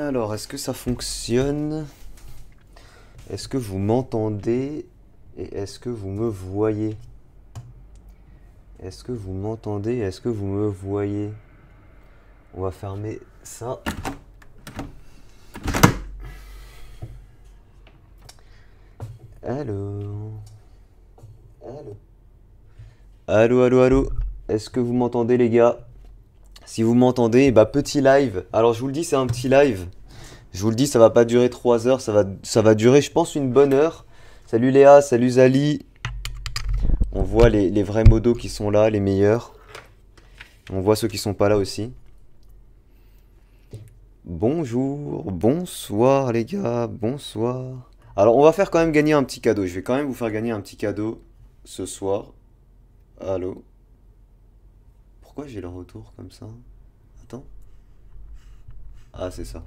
Alors, est-ce que ça fonctionne Est-ce que vous m'entendez Et est-ce que vous me voyez Est-ce que vous m'entendez Est-ce que vous me voyez On va fermer ça. Allô Allô Allô, allô, allô Est-ce que vous m'entendez les gars si vous m'entendez, bah, petit live. Alors je vous le dis, c'est un petit live. Je vous le dis, ça va pas durer 3 heures, ça va, ça va durer, je pense, une bonne heure. Salut Léa, salut Zali. On voit les, vrais modos qui sont là, les meilleurs. On voit ceux qui sont pas là aussi. Bonjour, bonsoir les gars, bonsoir. Alors on va faire quand même gagner un petit cadeau. Je vais quand même vous faire gagner un petit cadeau ce soir. Allô j'ai le retour comme ça Attends. Ah, c'est ça.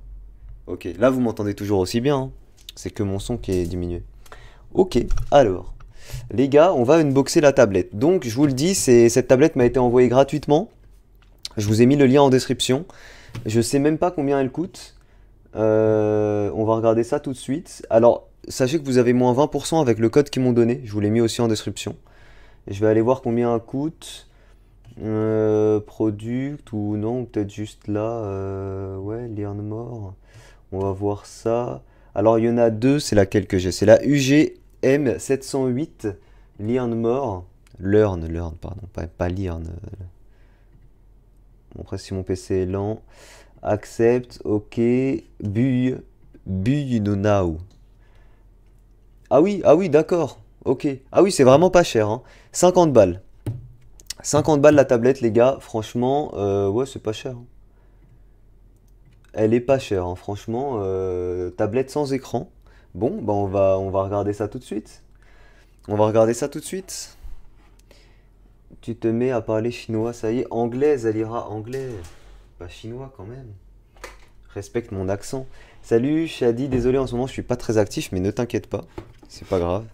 Ok, là vous m'entendez toujours aussi bien. Hein. C'est que mon son qui est diminué. Ok, alors. Les gars, on va unboxer la tablette. Donc, je vous le dis, c'est cette tablette m'a été envoyée gratuitement. Je vous ai mis le lien en description. Je sais même pas combien elle coûte. Euh, on va regarder ça tout de suite. Alors, sachez que vous avez moins 20% avec le code qu'ils m'ont donné. Je vous l'ai mis aussi en description. Je vais aller voir combien elle coûte. Euh, product ou non, peut-être juste là, euh, ouais, Learn Mort. On va voir ça. Alors, il y en a deux, c'est laquelle que j'ai C'est la UGM 708 Learn More. Learn, Learn, pardon, pas, pas Bon, après, si mon PC est lent, accepte, ok, buy, buy no now. Ah oui, ah oui, d'accord, ok. Ah oui, c'est vraiment pas cher, 50 hein. balles. 50 balles la tablette, les gars. Franchement, euh, ouais, c'est pas cher. Elle est pas chère, hein. franchement. Euh, tablette sans écran. Bon, bah on va, on va regarder ça tout de suite. On va regarder ça tout de suite. Tu te mets à parler chinois, ça y est. Anglaise, elle ira anglais. Pas chinois quand même. Respecte mon accent. Salut, Shadi. Désolé, en ce moment, je suis pas très actif, mais ne t'inquiète pas. C'est pas grave.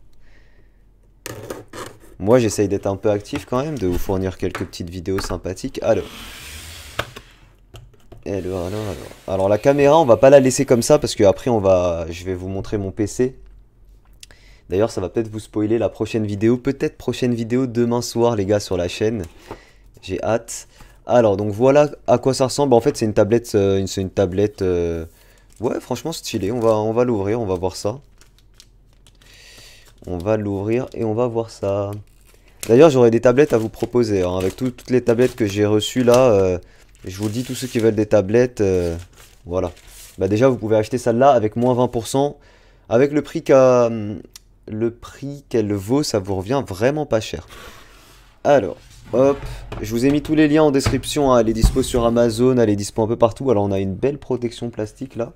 Moi, j'essaye d'être un peu actif quand même, de vous fournir quelques petites vidéos sympathiques. Alors. Alors, la caméra, on va pas la laisser comme ça parce que après, on va, je vais vous montrer mon PC. D'ailleurs, ça va peut-être vous spoiler la prochaine vidéo. Peut-être prochaine vidéo demain soir, les gars, sur la chaîne. J'ai hâte. Alors, donc voilà à quoi ça ressemble. En fait, c'est une tablette. Euh, une tablette. Euh, ouais, franchement, stylé. On va, on va l'ouvrir, on va voir ça. On va l'ouvrir et on va voir ça. D'ailleurs, j'aurai des tablettes à vous proposer. Hein. avec toutes les tablettes que j'ai reçues là, euh, je vous dis, tous ceux qui veulent des tablettes, euh, voilà. Bah déjà, vous pouvez acheter celle-là avec moins 20%. Avec le prix le prix qu'elle vaut, ça vous revient vraiment pas cher. Alors, hop, je vous ai mis tous les liens en description. Hein. elle est dispo sur Amazon, elle est dispo un peu partout. Alors, on a une belle protection plastique là.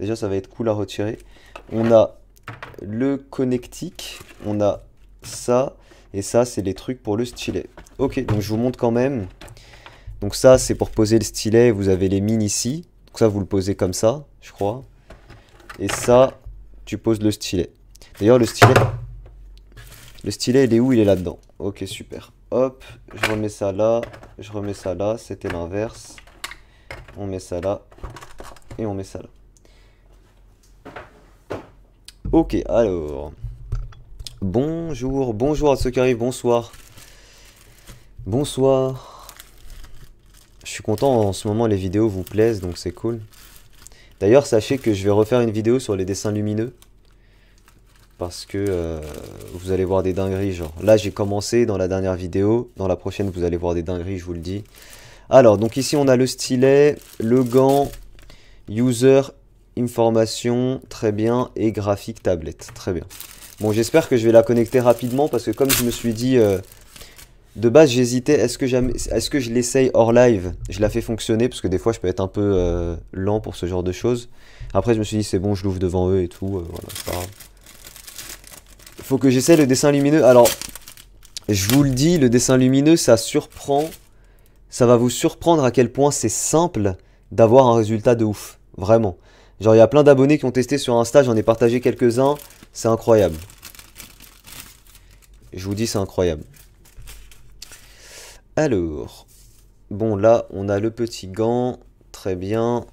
Déjà, ça va être cool à retirer. On a le connectique, on a ça, et ça, c'est les trucs pour le stylet. Ok, donc je vous montre quand même. Donc ça, c'est pour poser le stylet, vous avez les mines ici. Donc ça, vous le posez comme ça, je crois. Et ça, tu poses le stylet. D'ailleurs, le stylet... Le stylet, il est où Il est là-dedans. Ok, super. Hop, je remets ça là, je remets ça là, c'était l'inverse. On met ça là, et on met ça là. Ok, alors. Bonjour, bonjour à ceux qui arrivent, bonsoir. Bonsoir. Je suis content en ce moment, les vidéos vous plaisent, donc c'est cool. D'ailleurs, sachez que je vais refaire une vidéo sur les dessins lumineux. Parce que euh, vous allez voir des dingueries, genre. Là, j'ai commencé dans la dernière vidéo. Dans la prochaine, vous allez voir des dingueries, je vous le dis. Alors, donc ici, on a le stylet, le gant, user Information, très bien. Et graphique tablette, très bien. Bon, j'espère que je vais la connecter rapidement parce que comme je me suis dit... Euh, de base, j'hésitais, est-ce que, est que, je l'essaye hors live Je la fais fonctionner, parce que des fois, je peux être un peu euh, lent pour ce genre de choses. Après, je me suis dit, c'est bon, je l'ouvre devant eux et tout, euh, voilà, c'est pas grave. Faut que j'essaie le dessin lumineux. Alors, je vous le dis, le dessin lumineux, ça surprend. Ça va vous surprendre à quel point c'est simple d'avoir un résultat de ouf. Vraiment. Genre, il y a plein d'abonnés qui ont testé sur Insta, j'en ai partagé quelques-uns. C'est incroyable. Je vous dis, c'est incroyable. Alors, bon, là, on a le petit gant. Très bien.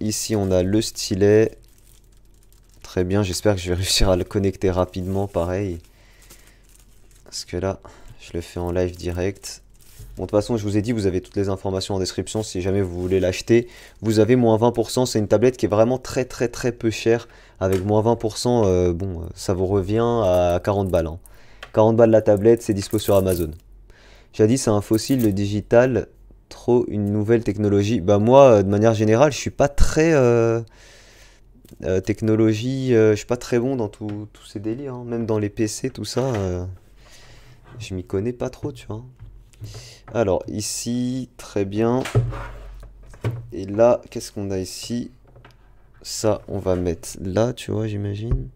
Ici, on a le stylet. Très bien, j'espère que je vais réussir à le connecter rapidement, pareil. Parce que là, je le fais en live direct. Bon, de toute façon, je vous ai dit, vous avez toutes les informations en description si jamais vous voulez l'acheter. Vous avez moins 20%, c'est une tablette qui est vraiment très très très peu chère. Avec moins 20%, euh, bon, euh, ça vous revient à 40 balles. 40 hein. balles la tablette, c'est dispo sur Amazon. J'ai dit, c'est un fossile, le digital, trop une nouvelle technologie. Bah moi, euh, de manière générale, je suis pas très... technologie, je suis pas très bon dans tous ces délits. Hein. même dans les PC, tout ça, je m'y connais pas trop, tu vois. Alors ici, très bien. Et là, qu'est-ce qu'on a ici Ça, on va mettre là, tu vois, j'imagine.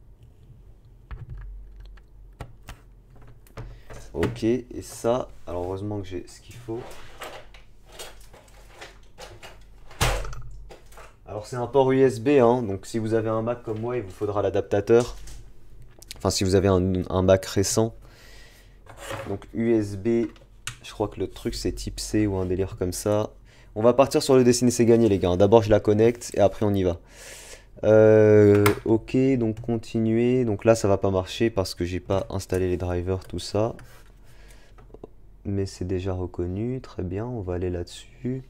Ok, et ça, alors heureusement que j'ai ce qu'il faut. Alors c'est un port USB, hein, donc si vous avez un Mac comme moi, il vous faudra l'adaptateur. Enfin, si vous avez un, un Mac récent. Donc USB je crois que le truc c'est type C ou un délire comme ça. On va partir sur le et c'est gagné les gars. D'abord je la connecte et après on y va. Euh, ok, donc continuer. Donc là ça va pas marcher parce que j'ai pas installé les drivers, tout ça. Mais c'est déjà reconnu, très bien, on va aller là-dessus.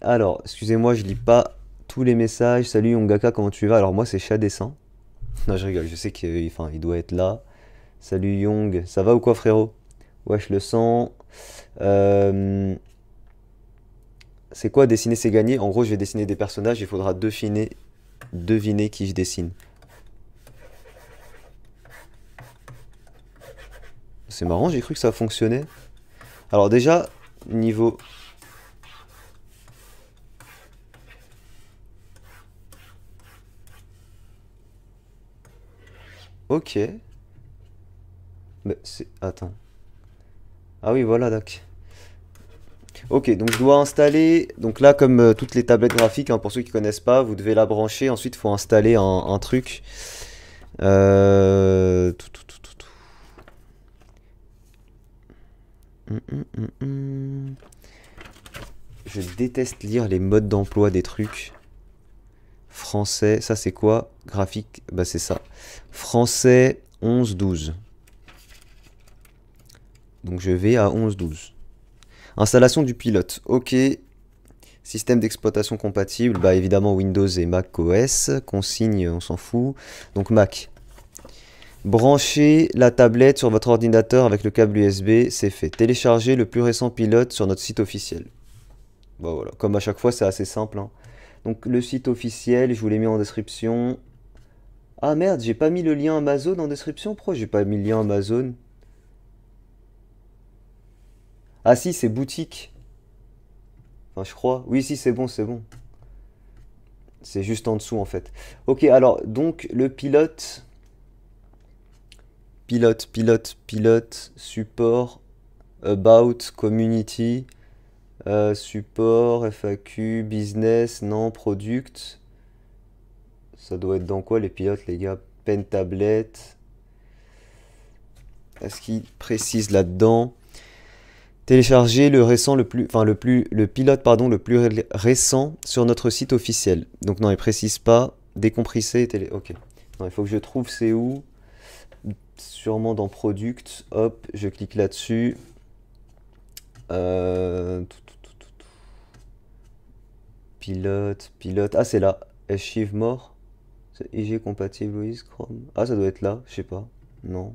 Alors, excusez-moi, je lis pas tous les messages. Salut Yongaka, comment tu vas Alors moi c'est chat dessin. Non je rigole, je sais qu'il enfin, il doit être là. Salut Yong, ça va ou quoi frérot Ouais, je le sens, euh, c'est quoi dessiner, c'est gagner En gros, je vais dessiner des personnages, il faudra deviner, deviner qui je dessine. C'est marrant, j'ai cru que ça fonctionnait. Alors déjà, niveau... Ok. Mais c'est... Attends. Ah oui, voilà, doc. Ok, donc je dois installer, donc là comme euh, toutes les tablettes graphiques, hein, pour ceux qui connaissent pas, vous devez la brancher, ensuite il faut installer un, truc. je déteste lire les modes d'emploi des trucs. Français, ça c'est quoi Graphique, bah c'est ça. Français 11-12. Donc je vais à 11 12 Installation du pilote. Ok. Système d'exploitation compatible. Bah évidemment Windows et Mac OS. Consigne, on s'en fout. Donc Mac. Brancher la tablette sur votre ordinateur avec le câble USB, c'est fait. Téléchargez le plus récent pilote sur notre site officiel. Bah, voilà. Comme à chaque fois, c'est assez simple. Hein. Donc le site officiel, je vous l'ai mis en description. Ah merde, j'ai pas mis le lien Amazon en description Pro, j'ai pas mis le lien Amazon ah si, c'est boutique. Enfin, je crois. Oui, si, c'est bon, c'est bon. C'est juste en dessous, en fait. Ok, alors, donc, le pilote... Pilote, pilote, pilote, support, about, community, euh, support, FAQ, business, non, product. Ça doit être dans quoi les pilotes, les gars Pen tablette. Est-ce qu'il précise là-dedans télécharger le récent le plus, enfin le plus, le pilote pardon le plus récent sur notre site officiel. Donc non, il précise pas Décompresser, télé. Ok. Non, il faut que je trouve c'est où. Sûrement dans Product. Hop, je clique là-dessus. Euh, pilote, pilote. Ah c'est là. mort C'est IG compatible with Chrome. Ah ça doit être là. Je sais pas. Non.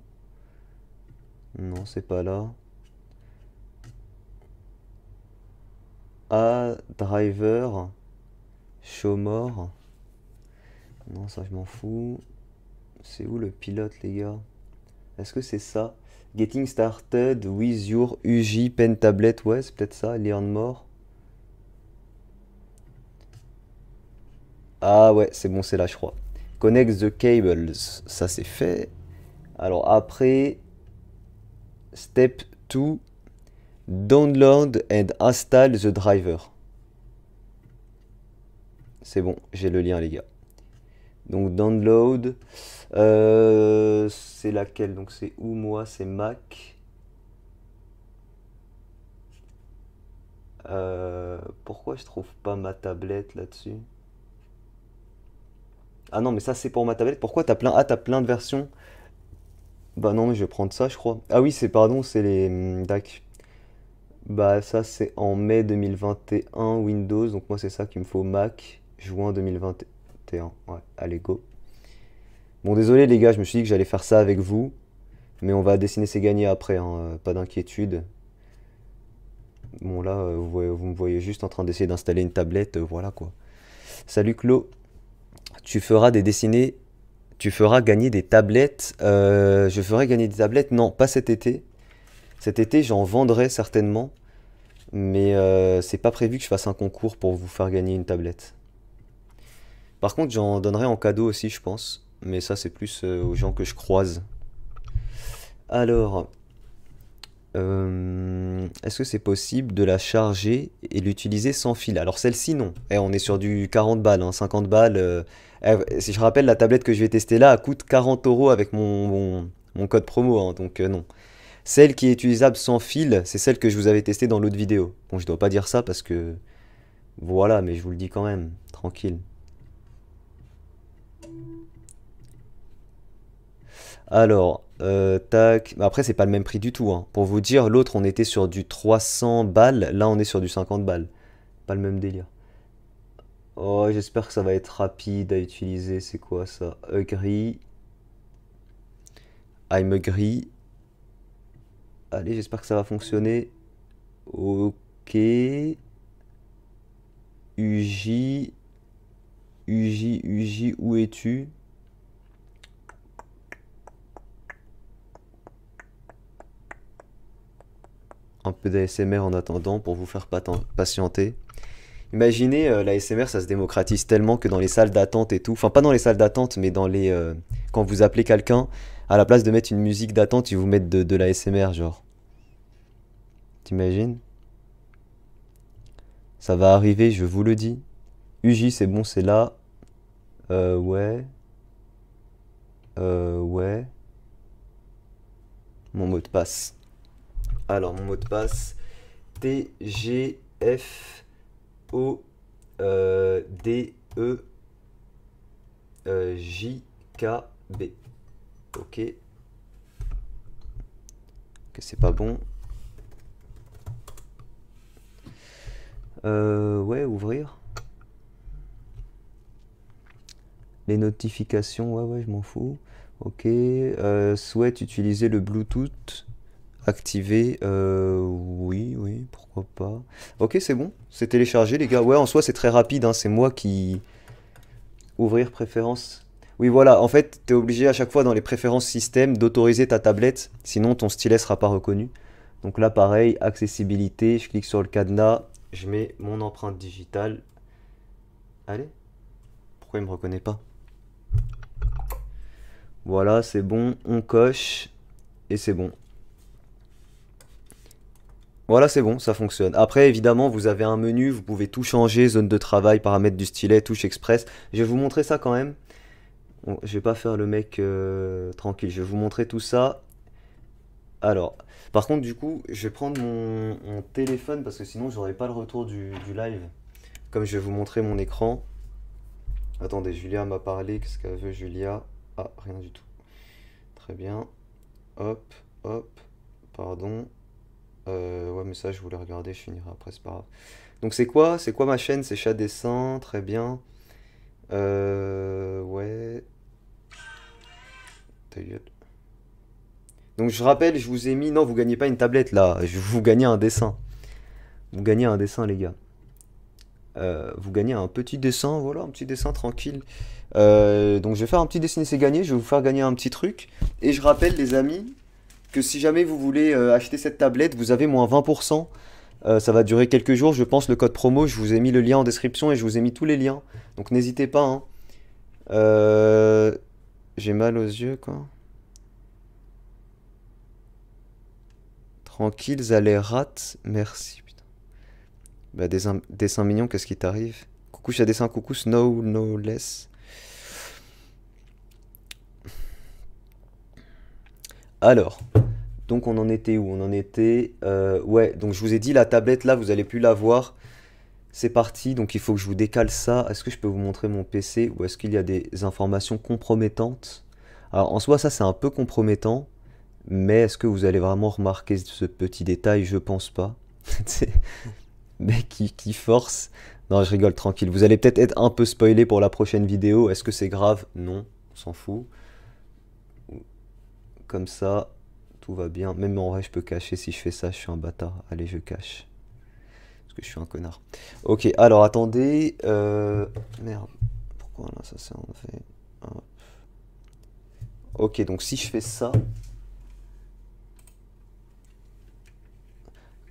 Non, c'est pas là. A, driver, more Non, ça je m'en fous. C'est où le pilote, les gars Est-ce que c'est ça Getting started with your UJ pen tablet. Ouais, c'est peut-être ça. Learn more. Ah ouais, c'est bon, c'est là, je crois. Connect the cables. Ça, c'est fait. Alors après, step 2, Download and install the driver. C'est bon, j'ai le lien les gars. Donc download, euh, c'est laquelle Donc c'est où moi C'est Mac. Euh, pourquoi je trouve pas ma tablette là-dessus Ah non, mais ça c'est pour ma tablette. Pourquoi t'as plein Ah t'as plein de versions. Bah non, mais je vais prendre ça, je crois. Ah oui, c'est pardon, c'est les. Hmm, Dac. Bah ça c'est en mai 2021 Windows, donc moi c'est ça qu'il me faut Mac, juin 2021. Ouais, allez go. Bon désolé les gars, je me suis dit que j'allais faire ça avec vous, mais on va dessiner ses gagnés après, hein. euh, pas d'inquiétude. Bon là, euh, vous, vous, me voyez juste en train d'essayer d'installer une tablette, euh, voilà quoi. Salut Clo, tu feras des dessinés, tu feras gagner des tablettes. je ferai gagner des tablettes, non, pas cet été, cet été, j'en vendrai certainement, mais euh, c'est pas prévu que je fasse un concours pour vous faire gagner une tablette. Par contre, j'en donnerai en cadeau aussi, je pense, mais ça, c'est plus euh, aux gens que je croise. Alors, euh, est-ce que c'est possible de la charger et l'utiliser sans fil Alors celle-ci non. Eh, on est sur du 40 balles, 50 hein, balles. Eh, si je rappelle, la tablette que je vais tester là coûte 40 euros avec mon, code promo, hein, donc non. Celle qui est utilisable sans fil, c'est celle que je vous avais testée dans l'autre vidéo. Bon, je dois pas dire ça parce que... Voilà, mais je vous le dis quand même, tranquille. Alors, euh, tac. Après, c'est pas le même prix du tout. Hein. Pour vous dire, l'autre, on était sur du 300 balles. Là, on est sur du 50 balles. Pas le même délire. Oh, j'espère que ça va être rapide à utiliser. C'est quoi ça Agree. I'm agree. Allez, j'espère que ça va fonctionner. Ok. Uj Uj Uj, où es-tu Un peu d'ASMR en attendant pour vous faire patienter. Imaginez, euh, la l'ASMR, ça se démocratise tellement que dans les salles d'attente et tout, enfin pas dans les salles d'attente, mais dans les... Euh, quand vous appelez quelqu'un, à la place de mettre une musique d'attente, ils vous mettent de, la SMR, genre. T'imagines Ça va arriver, je vous le dis. UJ, c'est bon, c'est là. Euh, ouais. Euh, ouais. Mon mot de passe. Alors, mon mot de passe. T, G, F, O, euh, D, E, euh, J, K, B. Ok. Que c'est pas bon. Euh, ouais, ouvrir. Les notifications, ouais, ouais, je m'en fous. Ok. Euh, souhaite utiliser le Bluetooth activer, euh, oui, oui, pourquoi pas. Ok, c'est bon. C'est téléchargé, les gars. Ouais, en soi, c'est très rapide. Hein. C'est moi qui. Ouvrir préférence. Oui, voilà, en fait, tu es obligé à chaque fois dans les préférences système d'autoriser ta tablette, sinon ton stylet sera pas reconnu. Donc là, pareil, accessibilité, je clique sur le cadenas, je mets mon empreinte digitale. Allez, pourquoi il me reconnaît pas Voilà, c'est bon, on coche, et c'est bon. Voilà, c'est bon, ça fonctionne. Après, évidemment, vous avez un menu, vous pouvez tout changer, zone de travail, paramètres du stylet, touche express. Je vais vous montrer ça quand même je vais pas faire le mec euh, tranquille. Je vais vous montrer tout ça. Alors, par contre, du coup, je vais prendre mon, téléphone parce que sinon, j'aurai pas le retour du, live. Comme je vais vous montrer mon écran. Attendez, Julia m'a parlé. Qu'est-ce qu'elle veut, Julia Ah, rien du tout. Très bien. Hop, hop. Pardon. Euh, ouais, mais ça, je voulais regarder. Je finirai après, c'est pas grave. Donc, c'est quoi C'est quoi ma chaîne C'est Chat Dessin. Très bien. Euh, ouais. Donc je rappelle, je vous ai mis... Non, vous gagnez pas une tablette là, vous gagnez un dessin. Vous gagnez un dessin les gars. Euh, vous gagnez un petit dessin, voilà, un petit dessin tranquille. Euh, donc je vais faire un petit dessin et c'est gagné, je vais vous faire gagner un petit truc. Et je rappelle les amis que si jamais vous voulez euh, acheter cette tablette, vous avez moins 20% euh, ça va durer quelques jours, je pense, le code promo. Je vous ai mis le lien en description et je vous ai mis tous les liens. Donc n'hésitez pas. Hein. Euh, j'ai mal aux yeux, quoi. Tranquilles, allez, rate. Merci, putain. Bah, dessin, mignon, qu'est-ce qui t'arrive Coucou, à dessin, coucou, snow, no less. Alors, donc on en était où On en était... Euh, ouais, donc je vous ai dit, la tablette là, vous n'allez plus la voir. C'est parti, donc il faut que je vous décale ça. Est-ce que je peux vous montrer mon PC ou est-ce qu'il y a des informations compromettantes Alors en soi, ça c'est un peu compromettant, mais est-ce que vous allez vraiment remarquer ce petit détail Je pense pas. mais qui, qui force Non, je rigole, tranquille. Vous allez peut-être être un peu spoilé pour la prochaine vidéo. Est-ce que c'est grave Non, on s'en fout. Comme ça, va bien. Même en vrai, je peux cacher. Si je fais ça, je suis un bâtard. Allez, je cache. Parce que je suis un connard. Ok, alors attendez. Euh, merde. Pourquoi là, ça s'est en Ok, donc si je fais ça.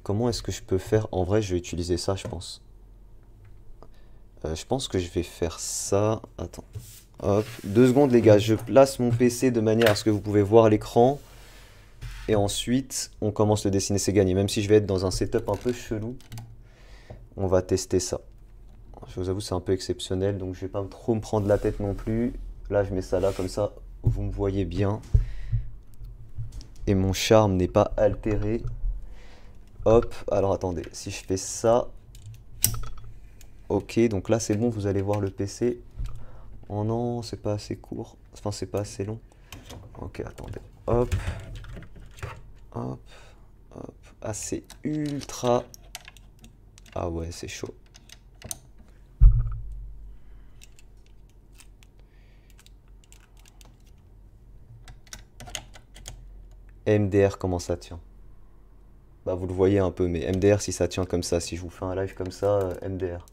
Comment est-ce que je peux faire En vrai, je vais utiliser ça, je pense. Euh, je pense que je vais faire ça. Attends. Hop. Deux secondes, les gars. Je place mon PC de manière à ce que vous pouvez voir l'écran. Et ensuite, on commence le dessiner c'est gagné. Même si je vais être dans un setup un peu chelou, on va tester ça. Je vous avoue, c'est un peu exceptionnel, donc je vais pas trop me prendre la tête non plus. Là, je mets ça là, comme ça, vous me voyez bien. Et mon charme n'est pas altéré. Hop, alors attendez, si je fais ça... Ok, donc là, c'est bon, vous allez voir le PC. Oh non, c'est pas assez court. Enfin, c'est pas assez long. Ok, attendez. Hop. Hop, hop. Ah, c'est ultra... Ah ouais, c'est chaud. MDR, comment ça tient Bah, vous le voyez un peu, mais MDR, si ça tient comme ça, si je vous fais un live comme ça, euh, MDR.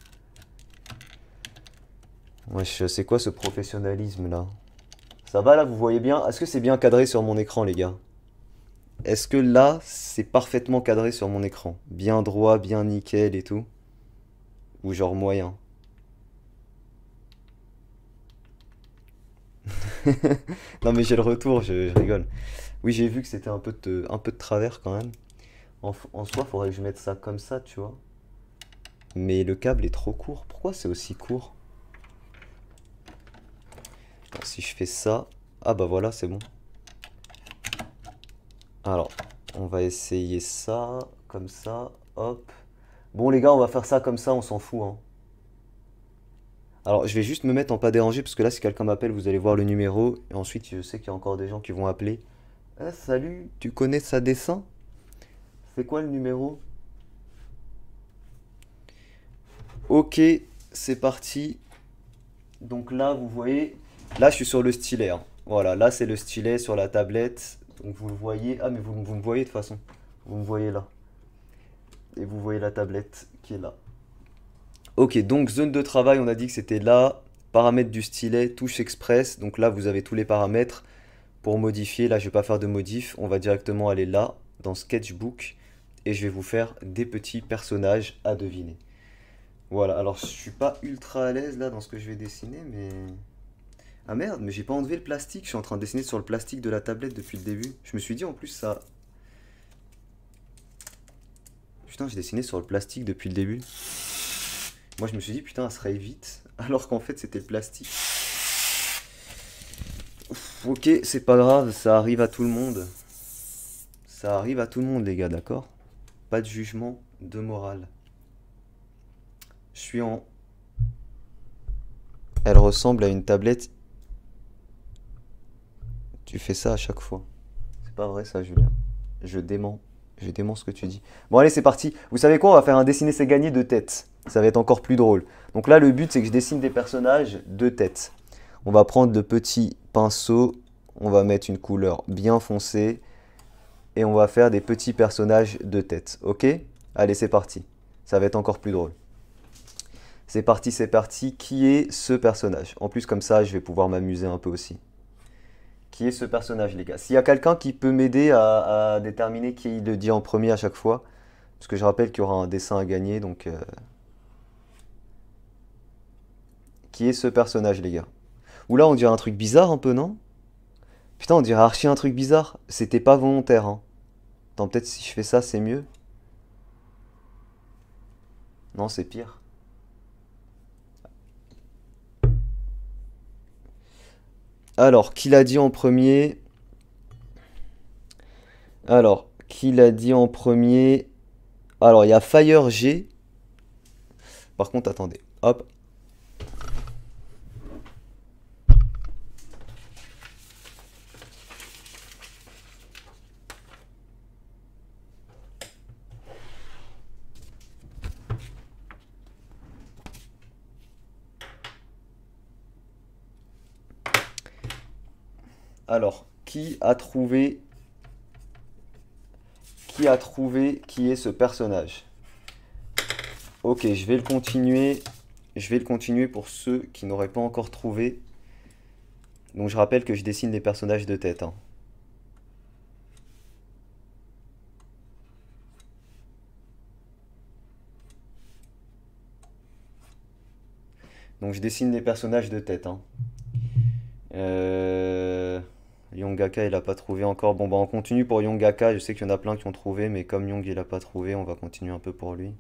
Wesh, c'est quoi ce professionnalisme là Ça va là, vous voyez bien Est-ce que c'est bien cadré sur mon écran, les gars est-ce que là, c'est parfaitement cadré sur mon écran Bien droit, bien nickel et tout Ou genre moyen non mais j'ai le retour, je, rigole. Oui j'ai vu que c'était un, peu de, un peu de travers quand même. En, soi, soi, faudrait que je mette ça comme ça, tu vois. Mais le câble est trop court. Pourquoi c'est aussi court Si je fais ça... Ah bah voilà, c'est bon. Alors, on va essayer ça, comme ça, hop. Bon les gars, on va faire ça comme ça, on s'en fout. Hein. Alors, je vais juste me mettre en pas dérangé, parce que là, si quelqu'un m'appelle, vous allez voir le numéro. Et ensuite, je sais qu'il y a encore des gens qui vont appeler. Ah, salut, tu connais sa dessin C'est quoi le numéro Ok, c'est parti. Donc là, vous voyez, là, je suis sur le stylet. Hein. Voilà, là, c'est le stylet sur la tablette. Donc vous le voyez. Ah, mais vous, me voyez de toute façon. Vous me voyez là. Et vous voyez la tablette qui est là. Ok, donc zone de travail, on a dit que c'était là. Paramètres du stylet, touche express. Donc là, vous avez tous les paramètres pour modifier. Là, je ne vais pas faire de modif. On va directement aller là, dans Sketchbook. Et je vais vous faire des petits personnages à deviner. Voilà, alors je suis pas ultra à l'aise là dans ce que je vais dessiner, mais... Ah merde, mais j'ai pas enlevé le plastique, je suis en train de dessiner sur le plastique de la tablette depuis le début. Je me suis dit en plus ça... Putain, j'ai dessiné sur le plastique depuis le début. Moi je me suis dit putain, ça serait vite, alors qu'en fait c'était le plastique. ok, c'est pas grave, ça arrive à tout le monde. Ça arrive à tout le monde les gars, d'accord Pas de jugement, de morale. Je suis en... Elle ressemble à une tablette tu fais ça à chaque fois. C'est pas vrai ça, Julien. Je dément. Je dément ce que tu dis. Bon, allez, c'est parti. Vous savez quoi On va faire un dessiner, c'est gagné de tête. Ça va être encore plus drôle. Donc là, le but, c'est que je dessine des personnages de tête. On va prendre de petits pinceaux, On va mettre une couleur bien foncée. Et on va faire des petits personnages de tête. Ok Allez, c'est parti. Ça va être encore plus drôle. C'est parti, c'est parti. Qui est ce personnage En plus, comme ça, je vais pouvoir m'amuser un peu aussi qui est ce personnage, les gars. S'il y a quelqu'un qui peut m'aider à, déterminer qui le dit en premier à chaque fois, parce que je rappelle qu'il y aura un dessin à gagner, donc... Euh, qui est ce personnage, les gars Ou là, on dirait un truc bizarre un peu, non Putain, on dirait archi un truc bizarre. C'était pas volontaire, hein. Attends, peut-être si je fais ça, c'est mieux. Non, c'est pire. Alors, qui l'a dit en premier Alors, qui l'a dit en premier Alors, il y a G. Par contre, attendez. Hop. qui a trouvé qui a trouvé qui est ce personnage. Ok, je vais le continuer. Je vais le continuer pour ceux qui n'auraient pas encore trouvé. Donc je rappelle que je dessine des personnages de tête. Hein. Donc je dessine des personnages de tête. Hein. Euh... Yongaka, il n'a pas trouvé encore. Bon, bah on continue pour Yongaka. Je sais qu'il y en a plein qui ont trouvé, mais comme Yong, il n'a pas trouvé, on va continuer un peu pour lui.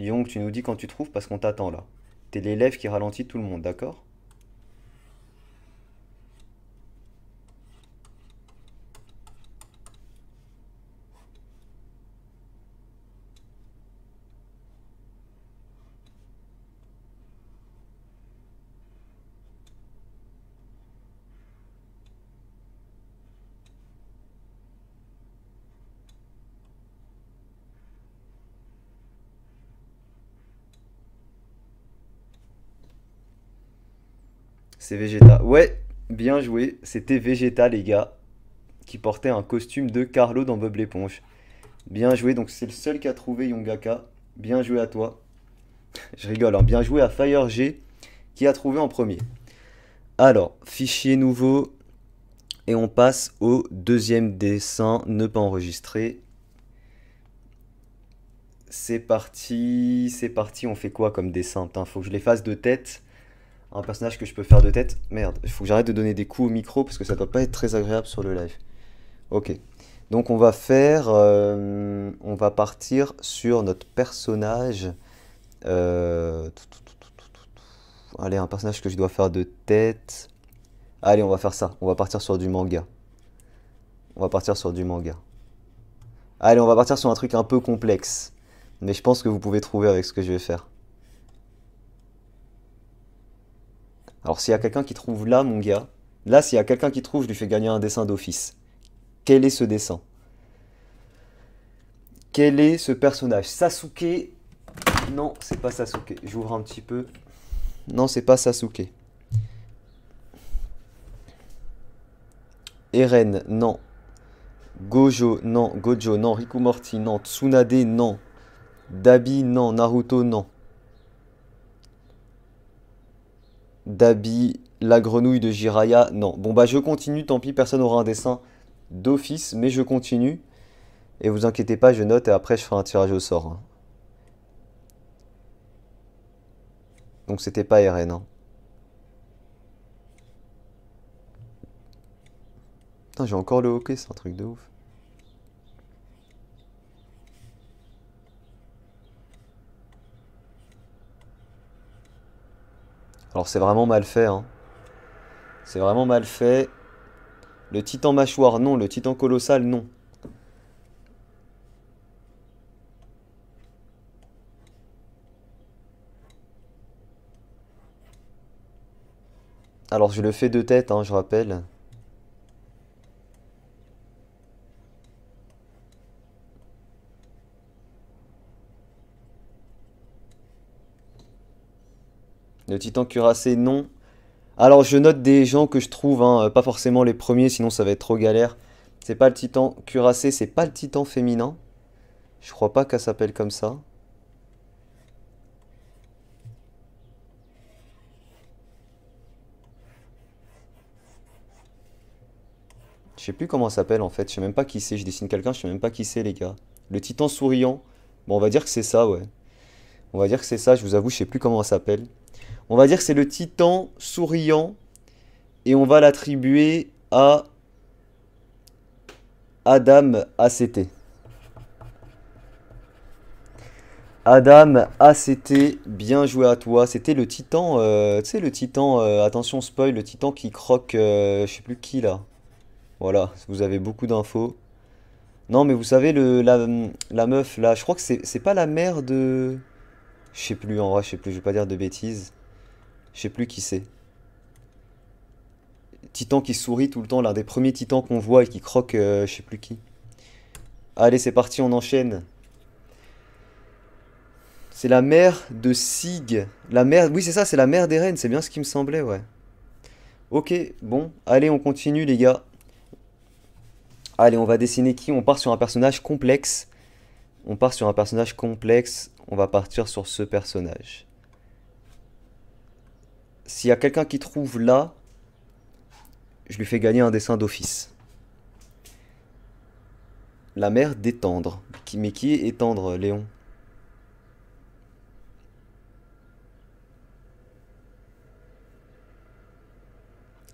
Yong, tu nous dis quand tu trouves parce qu'on t'attend là. T'es l'élève qui ralentit tout le monde, d'accord C'est Vegeta. Ouais, bien joué. C'était Vegeta, les gars, qui portait un costume de Carlo dans Bob l'éponge. Bien joué. Donc, c'est le seul qui a trouvé Yungaka. Bien joué à toi. Je rigole. Hein. Bien joué à FireG, qui a trouvé en premier. Alors, fichier nouveau. Et on passe au deuxième dessin, ne pas enregistrer. C'est parti, c'est parti, on fait quoi comme dessin Il faut que je les fasse de tête un personnage que je peux faire de tête. Merde, il faut que j'arrête de donner des coups au micro parce que ça doit pas être très agréable sur le live. Ok. Donc on va faire, euh, on va partir sur notre personnage. Euh, allez, un personnage que je dois faire de tête. Allez, on va faire ça. On va partir sur du manga. On va partir sur du manga. Allez, on va partir sur un truc un peu complexe. Mais je pense que vous pouvez trouver avec ce que je vais faire. Alors s'il y a quelqu'un qui trouve là, mon gars, là s'il y a quelqu'un qui trouve, je lui fais gagner un dessin d'office. Quel est ce dessin Quel est ce personnage Sasuke Non, c'est pas Sasuke. J'ouvre un petit peu. Non, c'est pas Sasuke. Eren, non. Gojo, non. Gojo, non. Rikumorti, non. Tsunade, non. Dabi, non. Naruto, non. Dabi, la grenouille de Jiraya. Non. Bon, bah, je continue. Tant pis, personne n'aura un dessin d'office, mais je continue. Et vous inquiétez pas, je note et après, je ferai un tirage au sort. Hein. Donc, c'était pas RN. Hein. j'ai encore le hockey, c'est un truc de ouf. Alors c'est vraiment mal fait. Hein. C'est vraiment mal fait. Le titan mâchoire, non. Le titan colossal, non. Alors je le fais de tête, hein, je rappelle. Le titan cuirassé, non. Alors, je note des gens que je trouve, hein, pas forcément les premiers, sinon ça va être trop galère. C'est pas le titan cuirassé, c'est pas le titan féminin. Je crois pas qu'elle s'appelle comme ça. Je sais plus comment elle s'appelle en fait, je sais même pas qui c'est, je dessine quelqu'un, je sais même pas qui c'est les gars. Le titan souriant, bon on va dire que c'est ça ouais. On va dire que c'est ça, je vous avoue, je sais plus comment ça s'appelle. On va dire que c'est le titan souriant et on va l'attribuer à Adam ACT. Adam ACT, bien joué à toi. C'était le titan, euh, tu sais, le titan, euh, attention spoil, le titan qui croque, je euh, je sais plus qui là. Voilà, vous avez beaucoup d'infos. Non, mais vous savez, le, la, la meuf là, je crois que c'est pas la mère de. Je sais plus, en vrai, je sais plus, je vais pas dire de bêtises. Je sais plus qui c'est. Titan qui sourit tout le temps, l'un des premiers titans qu'on voit et qui croque euh, je sais plus qui. Allez, c'est parti, on enchaîne. C'est la mère de Sig. La mère... Oui, c'est ça, c'est la mère des reines, c'est bien ce qui me semblait, ouais. Ok, bon, allez, on continue, les gars. Allez, on va dessiner qui On part sur un personnage complexe. On part sur un personnage complexe. On va partir sur ce personnage. S'il y a quelqu'un qui trouve là, je lui fais gagner un dessin d'office. La mère d'étendre. Mais qui est étendre, Léon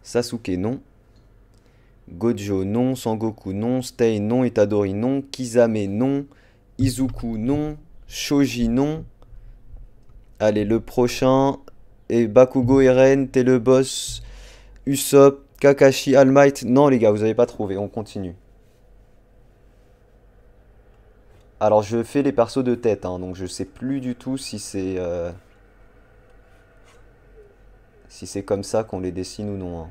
Sasuke, non. Gojo, non. Sangoku, non. Stay, non. Itadori, non. Kizame, non. Izuku, non. Shoji, non. Allez, le prochain, et Bakugo Eren, t'es le boss, Usopp, Kakashi, Almight. Non les gars, vous n'avez pas trouvé, on continue. Alors je fais les persos de tête, hein, donc je sais plus du tout si c'est euh, si c'est comme ça qu'on les dessine ou non. Hein.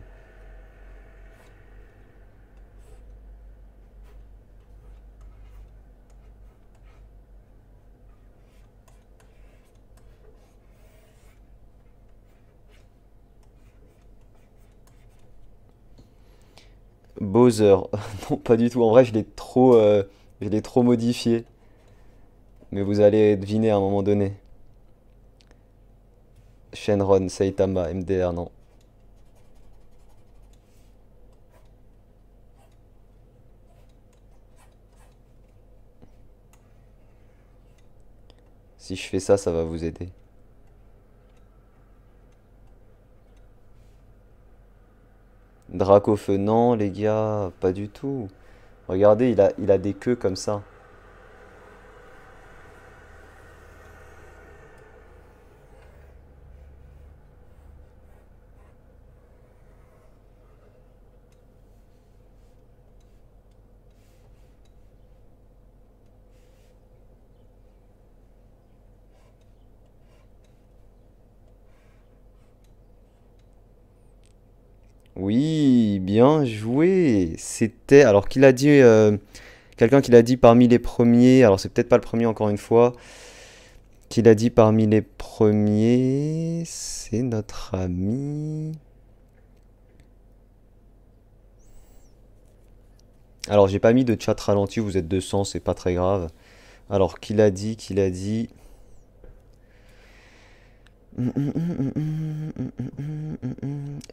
Bowser. non, pas du tout. En vrai, je l'ai trop, euh, je trop modifié. Mais vous allez deviner à un moment donné. Shenron, Saitama, MDR, non. Si je fais ça, ça va vous aider. Dracofeu, non, les gars, pas du tout. Regardez, il a, il a des queues comme ça. Oui, bien joué. C'était alors qu'il a dit euh, quelqu'un qui l'a dit parmi les premiers. Alors c'est peut-être pas le premier encore une fois. Qu'il a dit parmi les premiers, c'est notre ami. Alors j'ai pas mis de chat ralenti, vous êtes 200, c'est pas très grave. Alors qu'il a dit, qu'il a dit.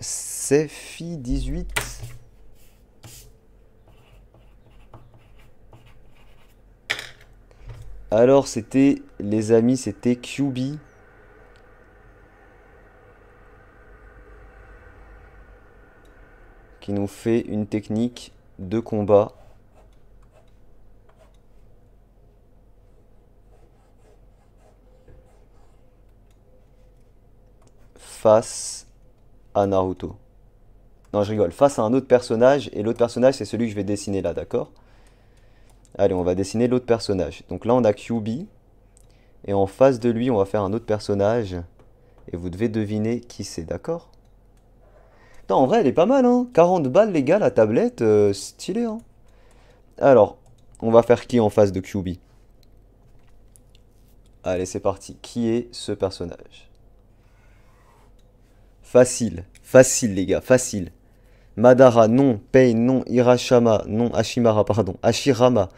Sefi 18. Alors c'était, les amis, c'était QB. Qui nous fait une technique de combat. face à Naruto. Non, je rigole, face à un autre personnage, et l'autre personnage, c'est celui que je vais dessiner là, d'accord Allez, on va dessiner l'autre personnage. Donc là, on a Kyubi, et en face de lui, on va faire un autre personnage, et vous devez deviner qui c'est, d'accord Non, en vrai, elle est pas mal, hein 40 balles, les gars, la tablette, euh, stylé, hein Alors, on va faire qui en face de Kyubi Allez, c'est parti. Qui est ce personnage Facile. Facile, les gars. Facile. Madara, non. Pain, non. Hirashama, non. Ashimara, pardon. Ashirama,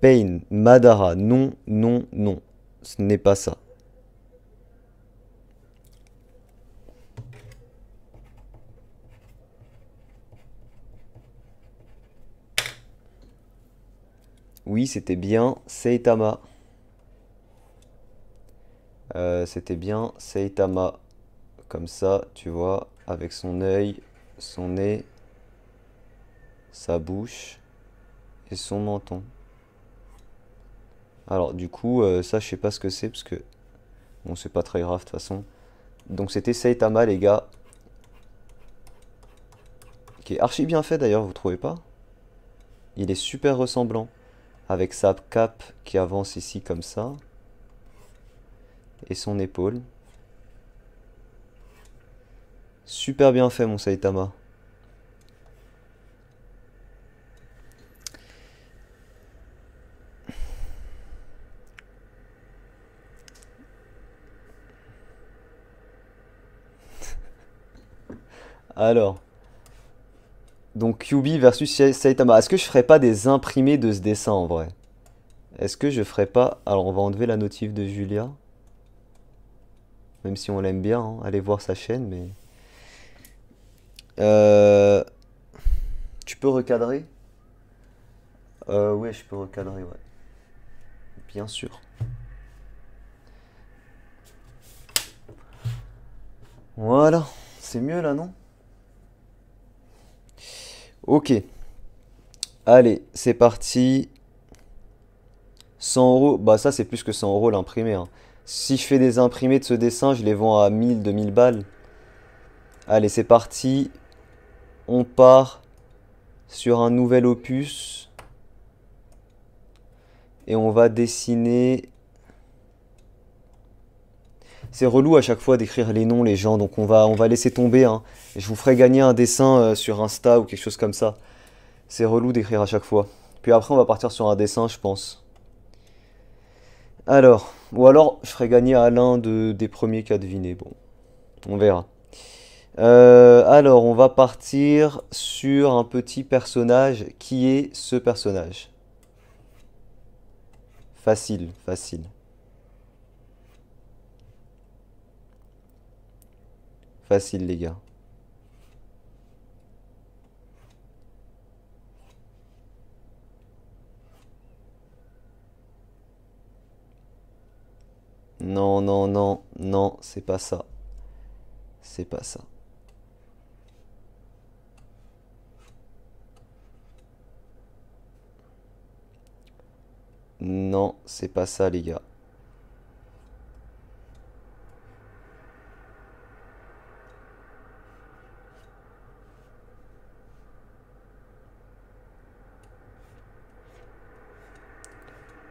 Pain, Madara, non, non, non. Ce n'est pas ça. Oui, c'était bien Seitama. Euh, c'était bien Seitama comme ça, tu vois, avec son œil, son nez, sa bouche et son menton. Alors du coup, euh, ça je sais pas ce que c'est parce que... Bon, c'est pas très grave de toute façon. Donc c'était Saitama les gars. Qui est archi bien fait d'ailleurs, vous trouvez pas Il est super ressemblant. Avec sa cape qui avance ici comme ça. Et son épaule. Super bien fait mon Saitama. Alors. Donc QB versus Saitama. Est-ce que je ferais pas des imprimés de ce dessin en vrai Est-ce que je ferais pas... Alors on va enlever la notif de Julia. Même si on l'aime bien, aller hein. allez voir sa chaîne, mais... Euh, tu peux recadrer euh, Oui, je peux recadrer, ouais. Bien sûr. Voilà, c'est mieux là, non Ok. Allez, c'est parti. 100 euros, bah ça c'est plus que 100 euros l'imprimé. Hein. Si je fais des imprimés de ce dessin, je les vends à 1000, 2000 balles. Allez, c'est parti on part sur un nouvel opus et on va dessiner. C'est relou à chaque fois d'écrire les noms, les gens, donc on va, on va laisser tomber. Hein. je vous ferai gagner un dessin euh, sur Insta ou quelque chose comme ça. C'est relou d'écrire à chaque fois. Puis après, on va partir sur un dessin, je pense. Alors, ou alors, je ferai gagner à l'un des premiers a deviné. Bon, on verra. Euh, alors, on va partir sur un petit personnage. Qui est ce personnage Facile, facile. Facile, les gars. Non, non, non, non, c'est pas ça. C'est pas ça. Non, c'est pas ça, les gars.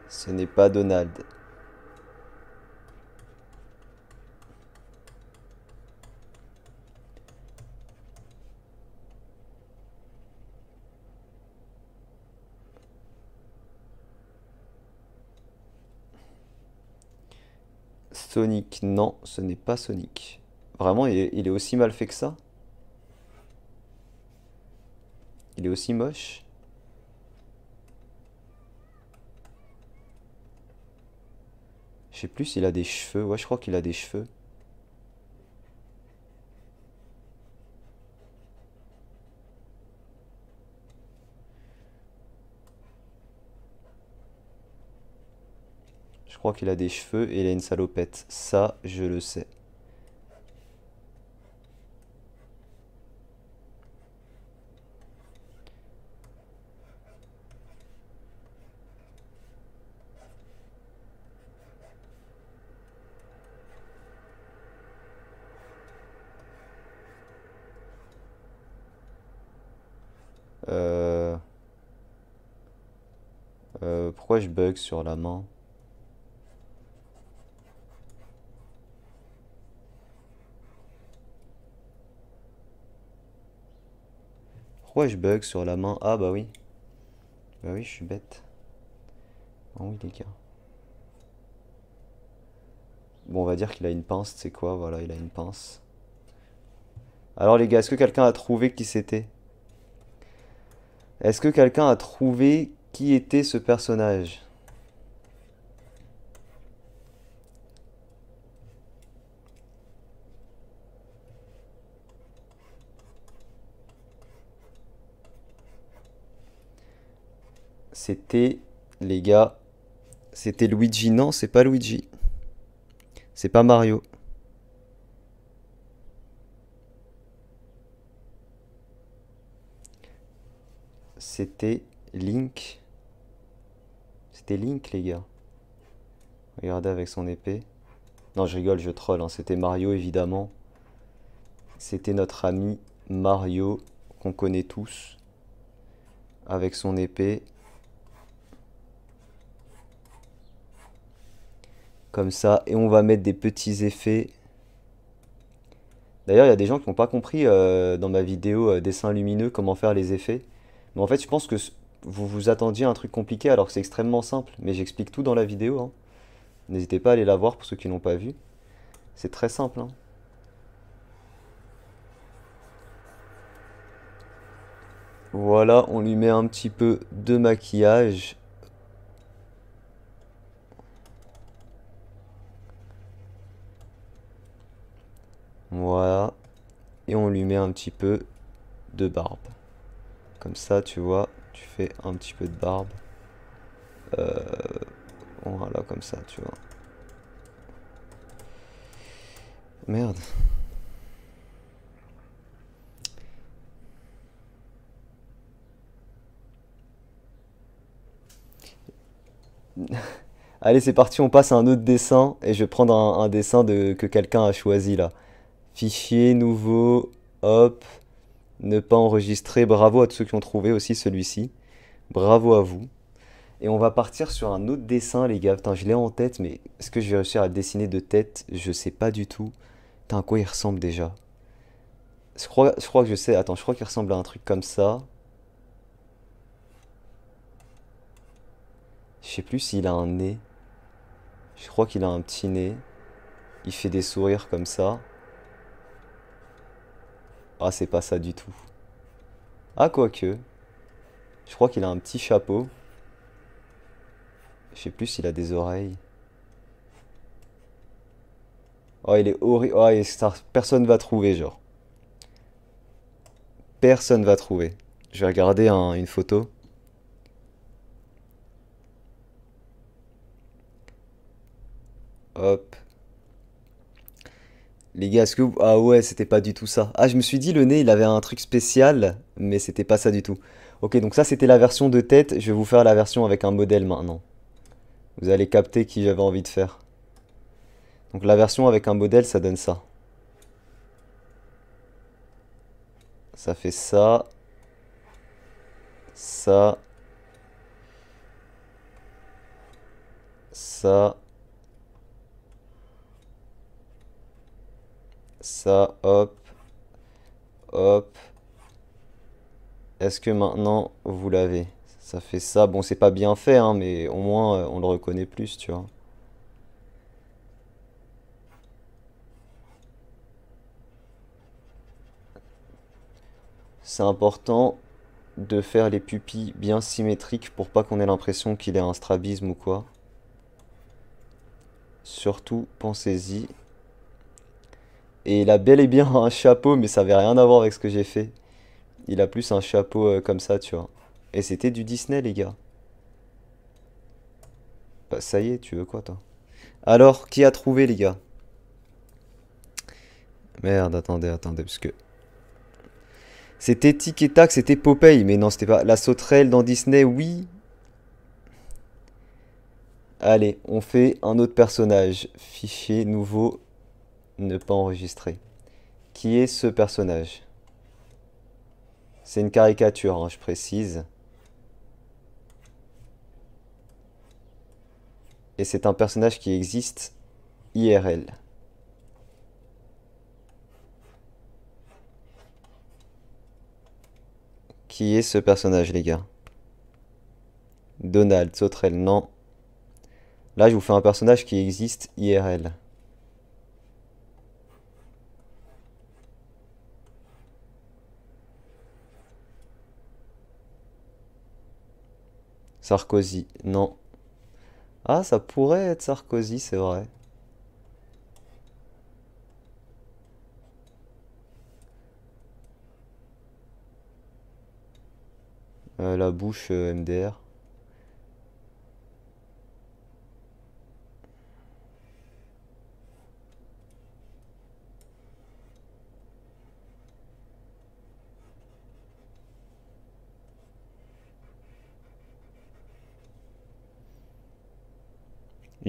Ce n'est pas Donald. Sonic, non, ce n'est pas Sonic. Vraiment, il est, aussi mal fait que ça Il est aussi moche Je sais plus Il a des cheveux. Ouais, je crois qu'il a des cheveux. crois qu'il a des cheveux et il a une salopette. Ça, je le sais. Euh, euh, pourquoi je bug sur la main Pourquoi je bug sur la main Ah bah oui. Bah oui, je suis bête. oh oui, les gars. Bon, on va dire qu'il a une pince, c'est quoi Voilà, il a une pince. Alors les gars, est-ce que quelqu'un a trouvé qui c'était Est-ce que quelqu'un a trouvé qui était ce personnage C'était, les gars, c'était Luigi. Non, c'est pas Luigi. C'est pas Mario. C'était Link. C'était Link, les gars. Regardez avec son épée. Non, je rigole, je troll. Hein. C'était Mario, évidemment. C'était notre ami Mario, qu'on connaît tous. Avec son épée. Comme ça. Et on va mettre des petits effets. D'ailleurs, il y a des gens qui n'ont pas compris euh, dans ma vidéo euh, dessin lumineux comment faire les effets. Mais en fait, je pense que vous vous attendiez à un truc compliqué alors que c'est extrêmement simple. Mais j'explique tout dans la vidéo. Hein. N'hésitez pas à aller la voir pour ceux qui n'ont pas vu. C'est très simple. Hein. Voilà, on lui met un petit peu de maquillage. Voilà. Et on lui met un petit peu de barbe. Comme ça, tu vois, tu fais un petit peu de barbe. Euh, voilà, comme ça, tu vois. Merde. Allez, c'est parti, on passe à un autre dessin et je vais prendre un, dessin de, que quelqu'un a choisi là. Fichier, nouveau, hop, ne pas enregistrer. Bravo à tous ceux qui ont trouvé aussi celui-ci. Bravo à vous. Et on va partir sur un autre dessin, les gars. Putain, je l'ai en tête, mais est-ce que je vais réussir à dessiner de tête Je sais pas du tout. Putain, à quoi il ressemble déjà je crois, que je sais. Attends, je crois qu'il ressemble à un truc comme ça. Je sais plus s'il a un nez. Je crois qu'il a un petit nez. Il fait des sourires comme ça. Ah, c'est pas ça du tout. Ah, quoique. Je crois qu'il a un petit chapeau. Je sais plus s'il a des oreilles. Oh, il est horrible. Oh, personne va trouver, genre. Personne va trouver. Je vais regarder une photo. Hop. Les gars, est-ce que vous... Ah ouais, c'était pas du tout ça. Ah, je me suis dit, le nez, il avait un truc spécial, mais c'était pas ça du tout. Ok, donc ça, c'était la version de tête. Je vais vous faire la version avec un modèle maintenant. Vous allez capter qui j'avais envie de faire. Donc la version avec un modèle, ça donne ça. Ça fait ça. Ça. Ça. ça, hop, hop. Est-ce que maintenant vous l'avez Ça fait ça. Bon, c'est pas bien fait, hein, mais au moins euh, on le reconnaît plus, tu vois. C'est important de faire les pupilles bien symétriques pour pas qu'on ait l'impression qu'il ait un strabisme ou quoi. Surtout, pensez-y. Et il a bel et bien un chapeau, mais ça avait rien à voir avec ce que j'ai fait. Il a plus un chapeau euh, comme ça, tu vois. Et c'était du Disney, les gars. Bah, ça y est, tu veux quoi, toi Alors, qui a trouvé, les gars Merde, attendez, attendez, parce que... C'était Tic c'était Popeye. Mais non, c'était pas... La sauterelle dans Disney, oui. Allez, on fait un autre personnage. Fichier nouveau ne pas enregistrer. Qui est ce personnage C'est une caricature, hein, je précise. Et c'est un personnage qui existe IRL. Qui est ce personnage, les gars Donald, Sauterelle, non. Là, je vous fais un personnage qui existe IRL. Sarkozy, non. Ah, ça pourrait être Sarkozy, c'est vrai. Euh, la bouche euh, MDR.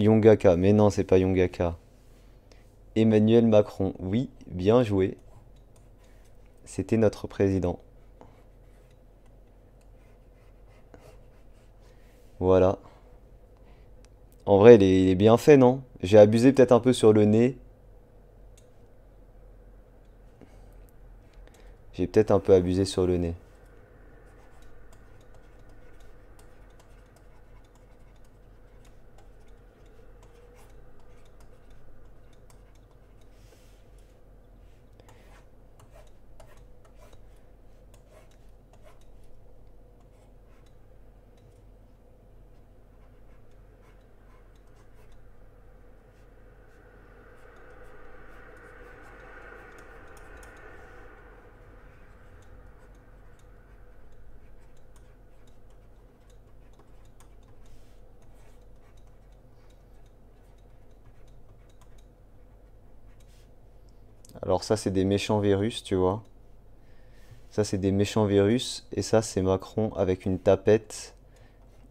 Yongaka, mais non, c'est pas Yongaka. Emmanuel Macron, oui, bien joué. C'était notre président. Voilà. En vrai, il est bien fait, non J'ai abusé peut-être un peu sur le nez. J'ai peut-être un peu abusé sur le nez. ça c'est des méchants virus, tu vois. Ça c'est des méchants virus et ça c'est Macron avec une tapette,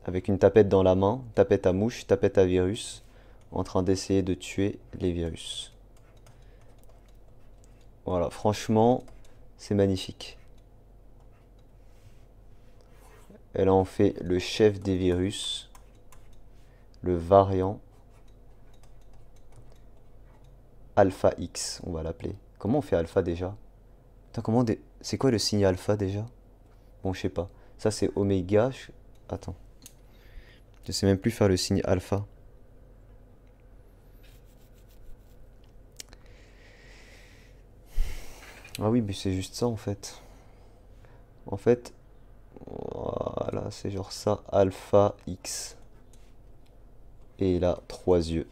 avec une tapette dans la main, tapette à mouche, tapette à virus, en train d'essayer de tuer les virus. Voilà, franchement, c'est magnifique. Elle en fait le chef des virus, le variant. Alpha X, on va l'appeler. Comment on fait alpha déjà comment C'est quoi le signe alpha déjà Bon, je sais pas. Ça, c'est oméga. Attends. Je sais même plus faire le signe alpha. Ah oui, mais c'est juste ça en fait. En fait, voilà, c'est genre ça, alpha x. Et là, trois yeux.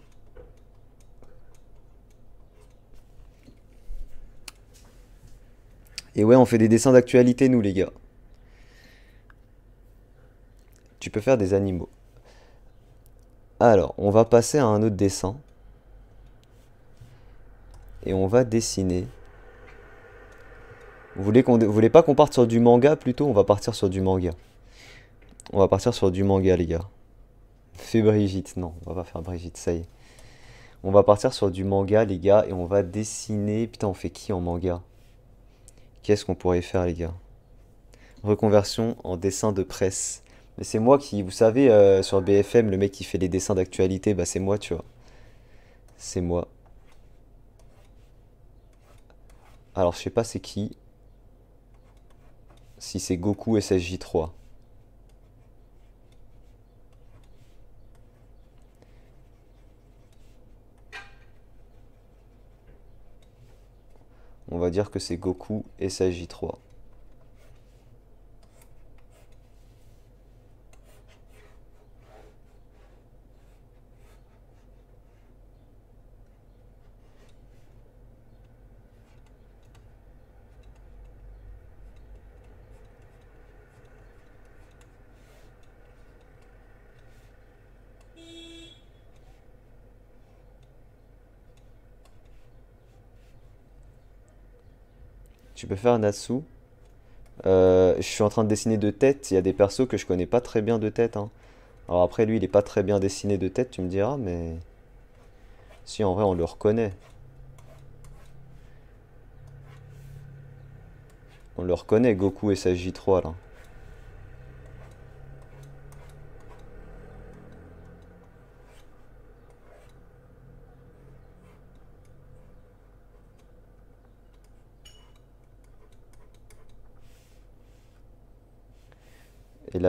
Et ouais, on fait des dessins d'actualité, nous, les gars. Tu peux faire des animaux. Alors, on va passer à un autre dessin. Et on va dessiner. Vous voulez, qu'on, pas qu'on parte sur du manga plutôt On va partir sur du manga. On va partir sur du manga, les gars. Fais Brigitte. Non, on va pas faire Brigitte, ça y est. On va partir sur du manga, les gars, et on va dessiner... Putain, on fait qui en manga Qu'est-ce qu'on pourrait faire, les gars Reconversion en dessin de presse. Mais c'est moi qui, vous savez, euh, sur BFM, le mec qui fait les dessins d'actualité, bah c'est moi, tu vois. C'est moi. Alors, je sais pas c'est qui. Si c'est Goku SSJ3. on va dire que c'est Goku et j 3. faire Natsu. Euh, je suis en train de dessiner de tête. Il y a des persos que je connais pas très bien de tête. Hein. Alors après, lui, il est pas très bien dessiné de tête, tu me diras, mais... Si, en vrai, on le reconnaît. On le reconnaît, Goku et sa J3, là.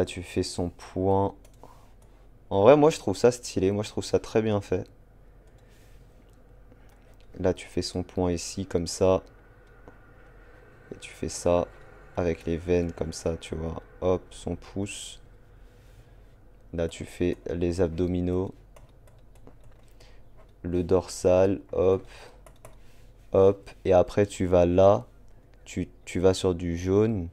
tu fais son point. En vrai, moi, je trouve ça stylé. Moi, je trouve ça très bien fait. Là, tu fais son point ici, comme ça. Et tu fais ça avec les veines, comme ça, tu vois. Hop, son pouce. Là, tu fais les abdominaux. Le dorsal, hop. Hop. Et après, tu vas là. Tu, tu vas sur du jaune.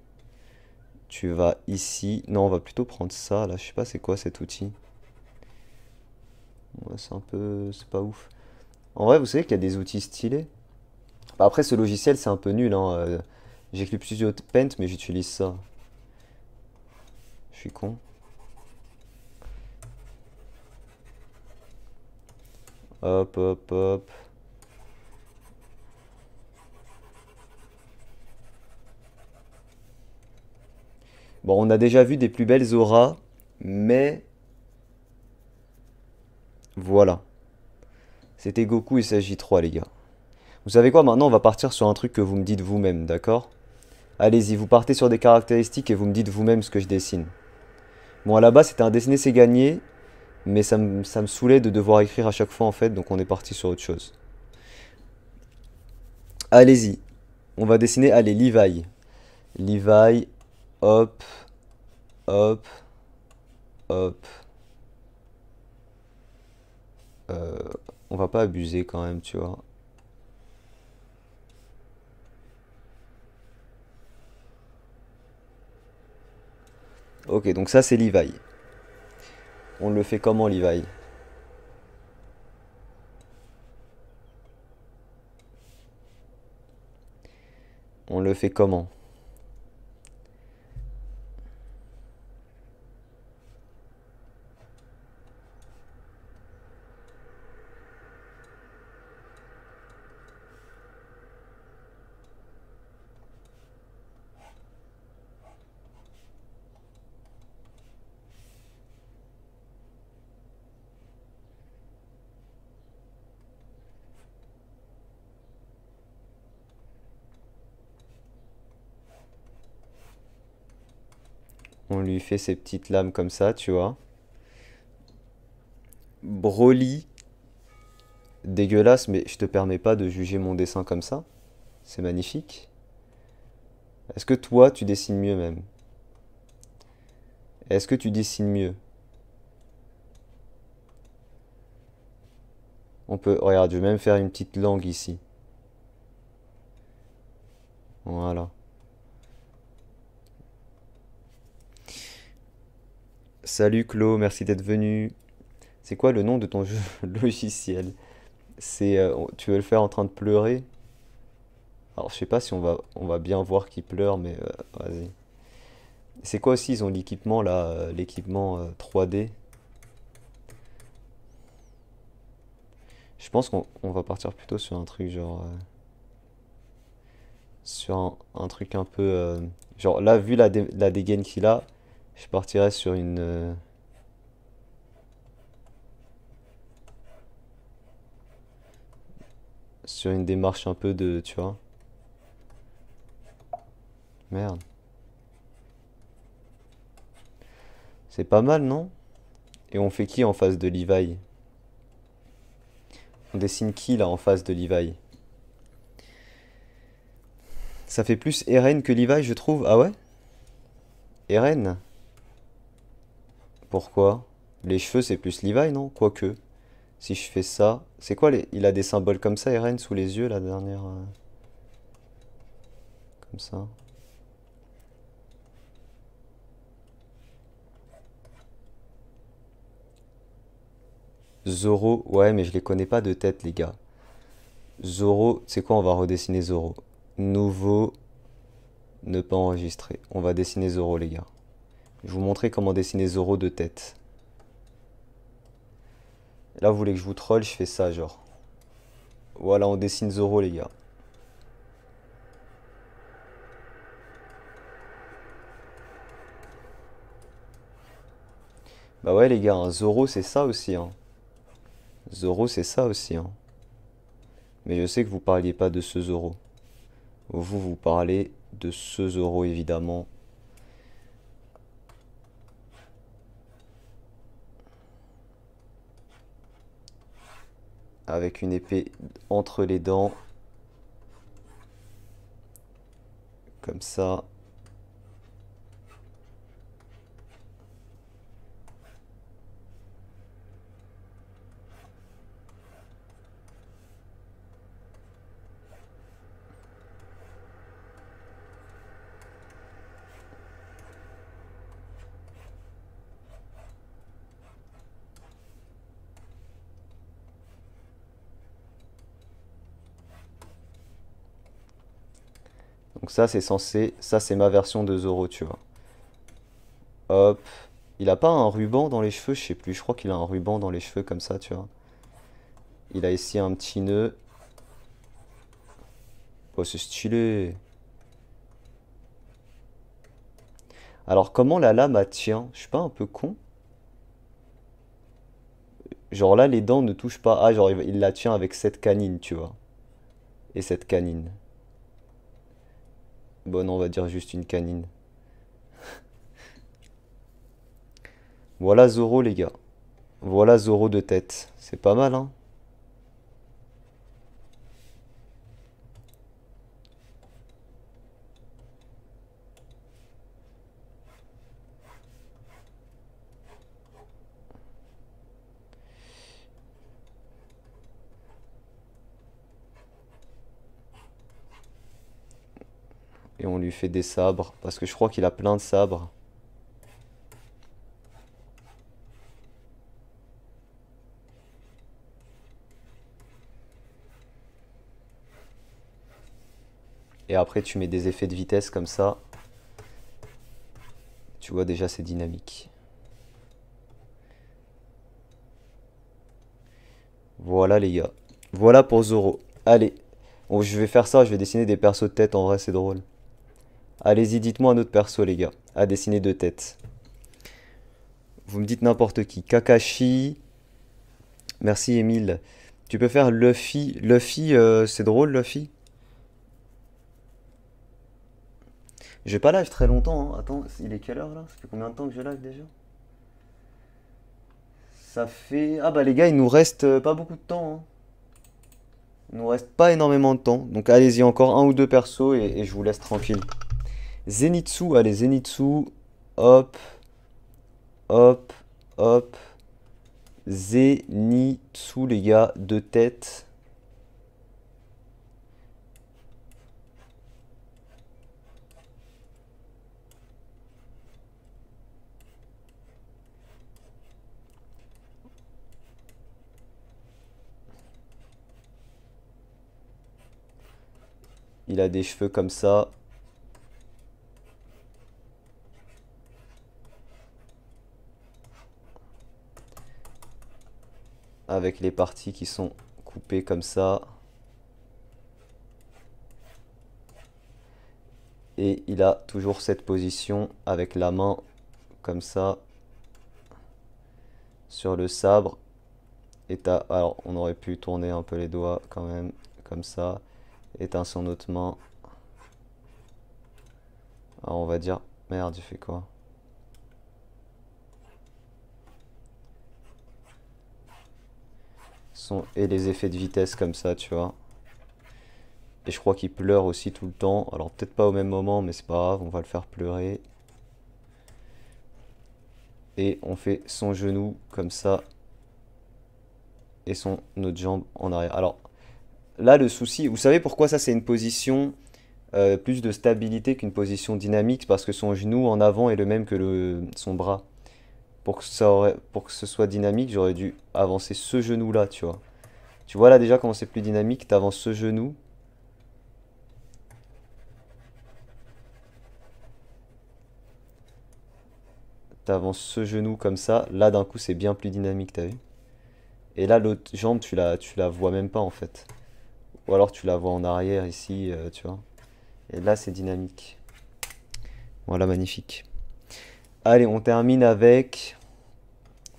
Tu vas ici. Non, on va plutôt prendre ça. Là, je sais pas c'est quoi cet outil. Ouais, c'est un peu... C'est pas ouf. En vrai, vous savez qu'il y a des outils stylés. Bah, après, ce logiciel, c'est un peu nul. Hein. Euh, j'écris J'ai Clip Studio Paint, mais j'utilise ça. Je suis con. Hop, hop, hop. Bon, on a déjà vu des plus belles auras, mais... Voilà. C'était Goku il s'agit 3 les gars. Vous savez quoi, maintenant on va partir sur un truc que vous me dites vous-même, d'accord Allez-y, vous partez sur des caractéristiques et vous me dites vous-même ce que je dessine. Bon, à la base, c'était un dessiné, c'est gagné, mais ça me, ça me saoulait de devoir écrire à chaque fois, en fait, donc on est parti sur autre chose. Allez-y, on va dessiner, allez, Levi. Levi, hop, hop, hop. Euh, on va pas abuser quand même, tu vois. Ok, donc ça c'est Levi. On le fait comment Levi On le fait comment fait ses petites lames comme ça, tu vois. Broly, dégueulasse, mais je te permets pas de juger mon dessin comme ça. C'est magnifique. Est-ce que toi, tu dessines mieux même Est-ce que tu dessines mieux On peut, regarde, je vais même faire une petite langue ici. Voilà. Salut Clo, merci d'être venu. C'est quoi le nom de ton jeu logiciel C'est euh, tu veux le faire en train de pleurer Alors je sais pas si on va on va bien voir qui pleure mais euh, vas-y. C'est quoi aussi ils ont l'équipement là euh, l'équipement 3D Je pense qu'on va partir plutôt sur un truc genre sur un, truc un peu genre là vu la, la dégaine qu'il a je partirais sur une... Euh, sur une démarche un peu de... tu vois Merde. C'est pas mal, non Et on fait qui en face de Levi On dessine qui, là, en face de Levi Ça fait plus Eren que Levi, je trouve. Ah ouais Eren pourquoi Les cheveux, c'est plus Levi, non Quoique. Si je fais ça... C'est quoi les... Il a des symboles comme ça, Eren, sous les yeux, la dernière... Euh, comme ça. Zoro, ouais, mais je les connais pas de tête, les gars. Zoro, c'est quoi On va redessiner Zoro. Nouveau, ne pas enregistrer. On va dessiner Zoro, les gars. Je vous montrer comment dessiner Zoro de tête. Là, vous voulez que je vous troll, je fais ça, genre. Voilà, on dessine Zoro, les gars. Bah ouais, les gars, hein, Zoro, c'est ça aussi, hein. Zoro, c'est ça aussi, hein. Mais je sais que vous parliez pas de ce Zoro. Vous, vous parlez de ce Zoro, évidemment. avec une épée entre les dents. Comme ça. Donc ça, c'est censé... Ça, c'est ma version de Zoro, tu vois. Hop. Il a pas un ruban dans les cheveux, je sais plus. Je crois qu'il a un ruban dans les cheveux comme ça, tu vois. Il a ici un petit nœud. Oh, c'est stylé. Alors, comment la lame tient Je suis pas un peu con Genre là, les dents ne touchent pas. Ah, genre, il la tient avec cette canine, tu vois. Et cette canine. Bon, on va dire juste une canine. voilà Zoro, les gars. Voilà Zoro de tête. C'est pas mal, hein fait des sabres. Parce que je crois qu'il a plein de sabres. Et après, tu mets des effets de vitesse comme ça. Tu vois déjà, c'est dynamique. Voilà les gars. Voilà pour Zoro. Allez, bon, je vais faire ça, je vais dessiner des persos de tête, en vrai c'est drôle. Allez-y, dites-moi un autre perso, les gars, à dessiner deux têtes. Vous me dites n'importe qui. Kakashi. Merci, Emile. Tu peux faire Luffy. Luffy, euh, c'est drôle, Luffy. Je vais pas live très longtemps. Hein. Attends, il est quelle heure là Ça fait combien de temps que je live déjà Ça fait. Ah bah les gars, il nous reste euh, pas beaucoup de temps. Hein. Il nous reste pas énormément de temps. Donc allez-y, encore un ou deux persos et je vous laisse tranquille. Zenitsu, allez, Zenitsu, hop, hop, hop. Zenitsu, les gars, de tête. Il a des cheveux comme ça. avec les parties qui sont coupées comme ça. Et il a toujours cette position avec la main comme ça sur le sabre. Et alors on aurait pu tourner un peu les doigts quand même comme ça. éteint son autre main. Alors on va dire, merde, il fait quoi et les effets de vitesse comme ça, tu vois. Et je crois qu'il pleure aussi tout le temps. Alors peut-être pas au même moment, mais c'est pas grave, on va le faire pleurer. Et on fait son genou comme ça. Et son jambe en arrière. Alors là, le souci, vous savez pourquoi ça c'est une position euh, plus de stabilité qu'une position dynamique Parce que son genou en avant est le même que le, son bras pour que, ça aurait, pour que ce soit dynamique, j'aurais dû avancer ce genou-là, tu vois. Tu vois là déjà comment c'est plus dynamique, t'avances ce genou. T'avances ce genou comme ça, là d'un coup c'est bien plus dynamique, t'as vu Et là l'autre jambe, tu la, tu la vois même pas en fait. Ou alors tu la vois en arrière ici, euh, tu vois. Et là c'est dynamique. Voilà, magnifique. Allez, on termine avec...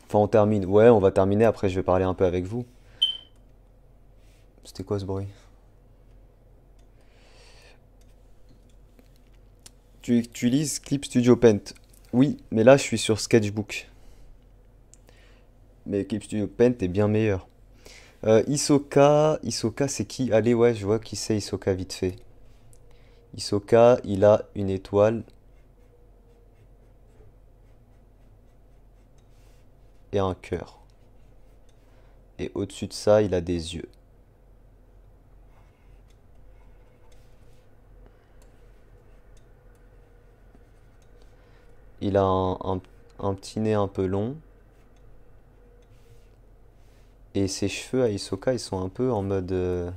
Enfin, on termine. Ouais, on va terminer. Après, je vais parler un peu avec vous. C'était quoi ce bruit tu utilises Clip Studio Paint. Oui, mais là, je suis sur Sketchbook. Mais Clip Studio Paint est bien meilleur. Euh, Isoka, Isoka c'est qui Allez, ouais, je vois qui c'est Isoka vite fait. Isoka, il a une étoile. et un cœur. Et au-dessus de ça, il a des yeux. Il a un, un, un petit nez un peu long. Et ses cheveux à Isoka, ils sont un peu en mode... Euh,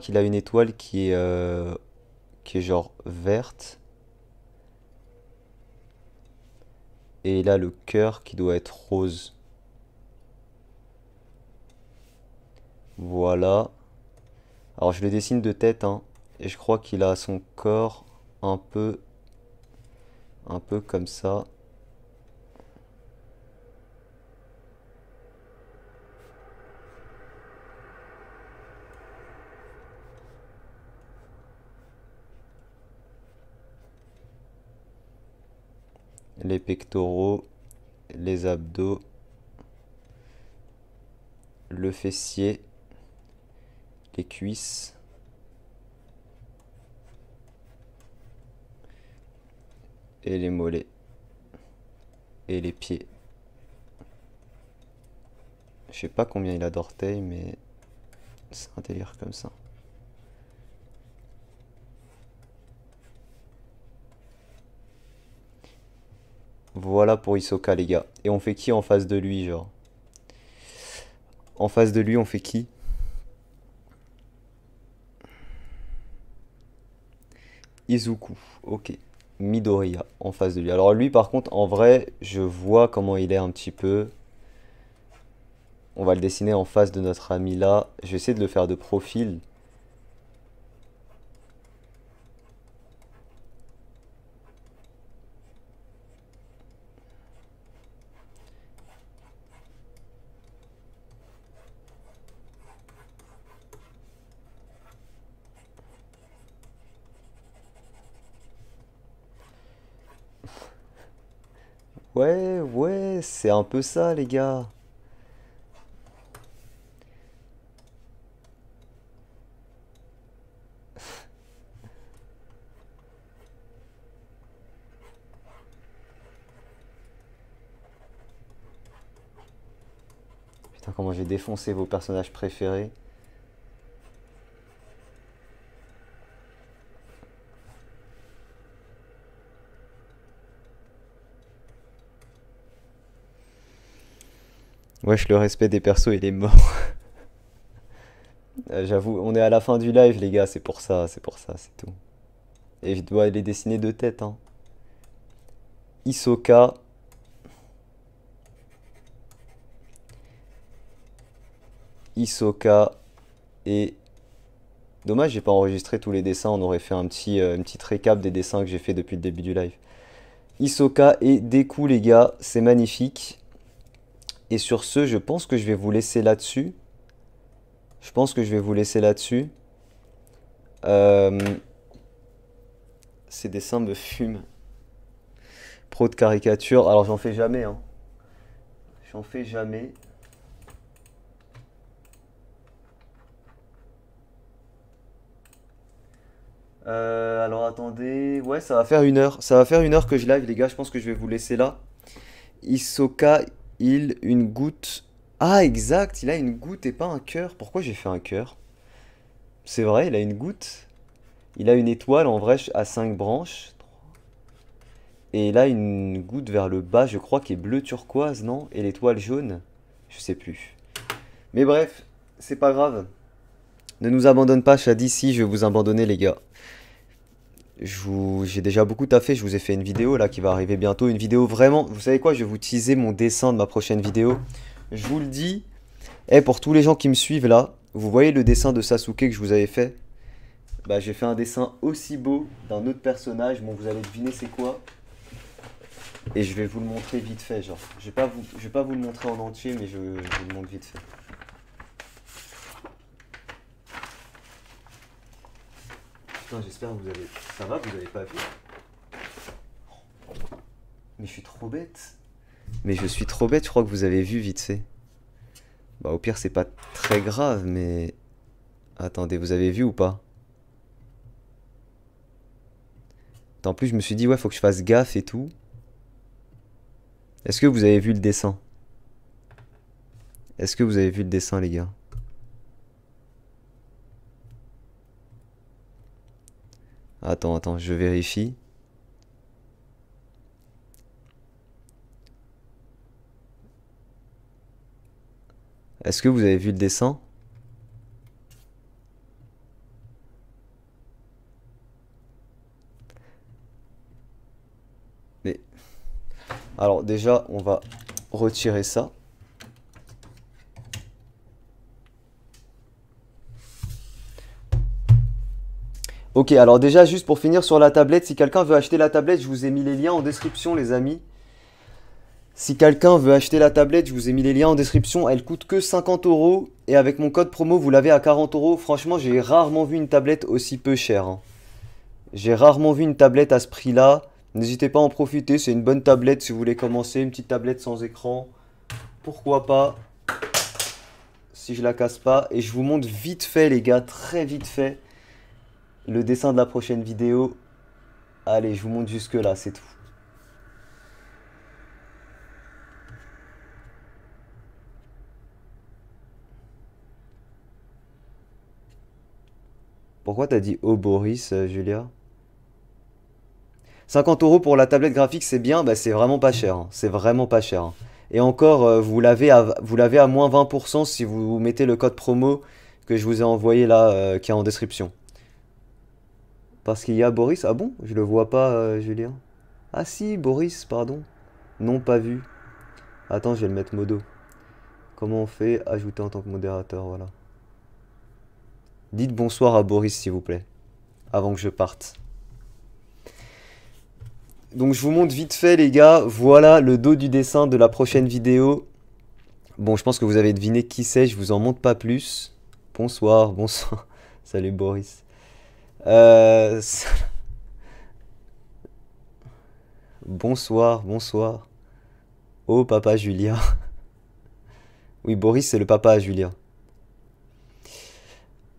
qu'il a une étoile qui est, euh, qui est genre verte. Et là, le cœur qui doit être rose. Voilà. Alors, je le dessine de tête, hein. Et je crois qu'il a son corps un peu... Un peu comme ça. les pectoraux, les abdos, le fessier, les cuisses, et les mollets et les pieds. Je sais pas combien il a d'orteils, mais c'est un délire comme ça. Voilà pour Isoka, les gars. Et on fait qui en face de lui, genre En face de lui, on fait qui Izuku, ok. Midoriya en face de lui. Alors lui par contre en vrai je vois comment il est un petit peu. On va le dessiner en face de notre ami là. J'essaie de le faire de profil. Ouais, ouais, c'est un peu ça, les gars. Putain, comment j'ai défoncé vos personnages préférés. Wesh, le respect des persos, il est mort. Euh, j'avoue, on est à la fin du live, les gars, c'est pour ça, c'est pour ça, c'est tout. Et je dois les dessiner de tête, hein. Isoka. Isoka et... Dommage, j'ai pas enregistré tous les dessins, on aurait fait un petit, euh, récap des dessins que j'ai fait depuis le début du live. Isoka et Deku, les gars, c'est magnifique. Et sur ce, je pense que je vais vous laisser là-dessus. Je pense que je vais vous laisser là-dessus. Ces dessins me fument. Pro de caricature. Alors, j'en fais jamais. Hein. J'en fais jamais. Euh, alors attendez, ouais ça va faire une heure, ça va faire une heure que je live les gars, je pense que je vais vous laisser là. Isoka il, une goutte. Ah, exact, il a une goutte et pas un cœur. Pourquoi j'ai fait un cœur C'est vrai, il a une goutte. Il a une étoile en vrai à 5 branches. Et là, une goutte vers le bas, je crois, qui est bleu turquoise, non Et l'étoile jaune Je sais plus. Mais bref, c'est pas grave. Ne nous abandonne pas, Shadi, si je vais vous abandonner, les gars j'ai déjà beaucoup taffé, je vous ai fait une vidéo là qui va arriver bientôt, une vidéo vraiment, vous savez quoi, je vais vous teaser mon dessin de ma prochaine vidéo, je vous le dis, et eh, pour tous les gens qui me suivent là, vous voyez le dessin de Sasuke que je vous avais fait Bah j'ai fait un dessin aussi beau d'un autre personnage, bon vous allez deviner c'est quoi, et je vais vous le montrer vite fait genre, je vais pas vous, vais pas vous le montrer en entier mais je, je vous le montre vite fait. Putain, j'espère que vous avez. Ça va, vous avez pas vu Mais je suis trop bête. Mais je suis trop bête, je crois que vous avez vu vite fait. Bah, au pire, c'est pas très grave, mais. Attendez, vous avez vu ou pas En plus, je me suis dit, ouais, faut que je fasse gaffe et tout. Est-ce que vous avez vu le dessin Est-ce que vous avez vu le dessin, les gars Attends, attends, je vérifie. Est-ce que vous avez vu le dessin Mais... Alors déjà, on va retirer ça. Ok, alors déjà, juste pour finir sur la tablette, si quelqu'un veut acheter la tablette, je vous ai mis les liens en description, les amis. Si quelqu'un veut acheter la tablette, je vous ai mis les liens en description. Elle coûte que 50 euros et avec mon code promo, vous l'avez à 40 euros. Franchement, j'ai rarement vu une tablette aussi peu chère. Hein. J'ai rarement vu une tablette à ce prix-là. N'hésitez pas à en profiter, c'est une bonne tablette si vous voulez commencer, une petite tablette sans écran. Pourquoi pas Si je la casse pas. Et je vous montre vite fait les gars, très vite fait le dessin de la prochaine vidéo. Allez, je vous montre jusque là, c'est tout. Pourquoi t'as dit oh Boris, euh, Julia 50 euros pour la tablette graphique, c'est bien, bah, c'est vraiment pas cher. Hein. C'est vraiment pas cher. Hein. Et encore, euh, vous l'avez à, à moins 20% si vous mettez le code promo que je vous ai envoyé là, euh, qui est en description. Parce qu'il y a Boris. Ah bon Je le vois pas, euh, Julien. Ah si, Boris, pardon. Non, pas vu. Attends, je vais le mettre modo. Comment on fait Ajouter en tant que modérateur, voilà. Dites bonsoir à Boris, s'il vous plaît. Avant que je parte. Donc je vous montre vite fait les gars, voilà le dos du dessin de la prochaine vidéo. Bon je pense que vous avez deviné qui c'est, je vous en montre pas plus. Bonsoir, bonsoir. Salut Boris. Euh, bonsoir, bonsoir. Oh, papa Julia. Oui, Boris, c'est le papa Julien Julia.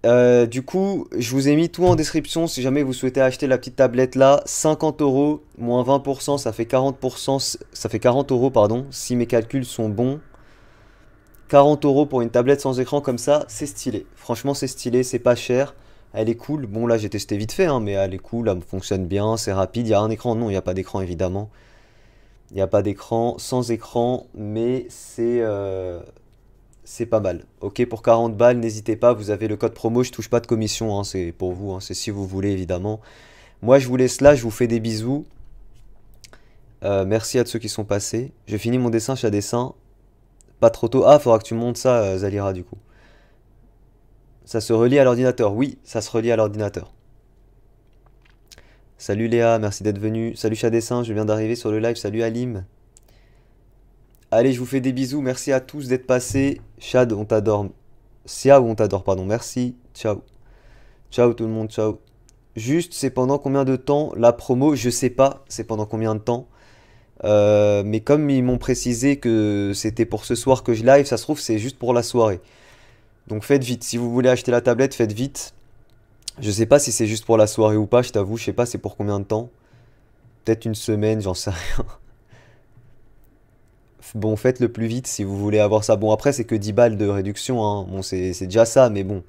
Euh, du coup, je vous ai mis tout en description si jamais vous souhaitez acheter la petite tablette là. 50 euros, moins 20%, ça fait 40%, ça fait 40 euros, pardon, si mes calculs sont bons. 40 euros pour une tablette sans écran comme ça, c'est stylé. Franchement, c'est stylé, c'est pas cher elle est cool. Bon, là, j'ai testé vite fait, hein, mais elle est cool, elle fonctionne bien, c'est rapide. Il y a un écran Non, il n'y a pas d'écran, évidemment. Il n'y a pas d'écran, sans écran, mais c'est euh, pas mal. Ok, pour 40 balles, n'hésitez pas, vous avez le code promo, je touche pas de commission, hein. c'est pour vous, hein. c'est si vous voulez, évidemment. Moi, je vous laisse là, je vous fais des bisous. Euh, merci à tous ceux qui sont passés. Je finis mon dessin, chat dessin. Pas trop tôt. Ah, faudra que tu montes ça, euh, Zalira, du coup. Ça se relie à l'ordinateur. Oui, ça se relie à l'ordinateur. Salut Léa, merci d'être venu. Salut Chadessin, je viens d'arriver sur le live. Salut Alim. Allez, je vous fais des bisous. Merci à tous d'être passés. Chad, on t'adore. Sia, on t'adore, pardon. Merci. Ciao. Ciao tout le monde, ciao. Juste, c'est pendant combien de temps la promo Je sais pas, c'est pendant combien de temps. Euh, mais comme ils m'ont précisé que c'était pour ce soir que je live, ça se trouve, c'est juste pour la soirée. Donc faites vite. Si vous voulez acheter la tablette, faites vite. Je sais pas si c'est juste pour la soirée ou pas, je t'avoue. Je sais pas c'est pour combien de temps. Peut-être une semaine, j'en sais rien. Bon, faites le plus vite si vous voulez avoir ça. Bon, après, c'est que 10 balles de réduction. Hein. Bon, c'est déjà ça, mais bon.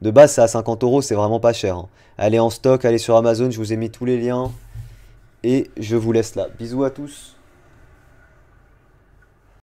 De base, c'est à 50 euros, c'est vraiment pas cher. Hein. Allez en stock, allez sur Amazon, je vous ai mis tous les liens. Et je vous laisse là. Bisous à tous.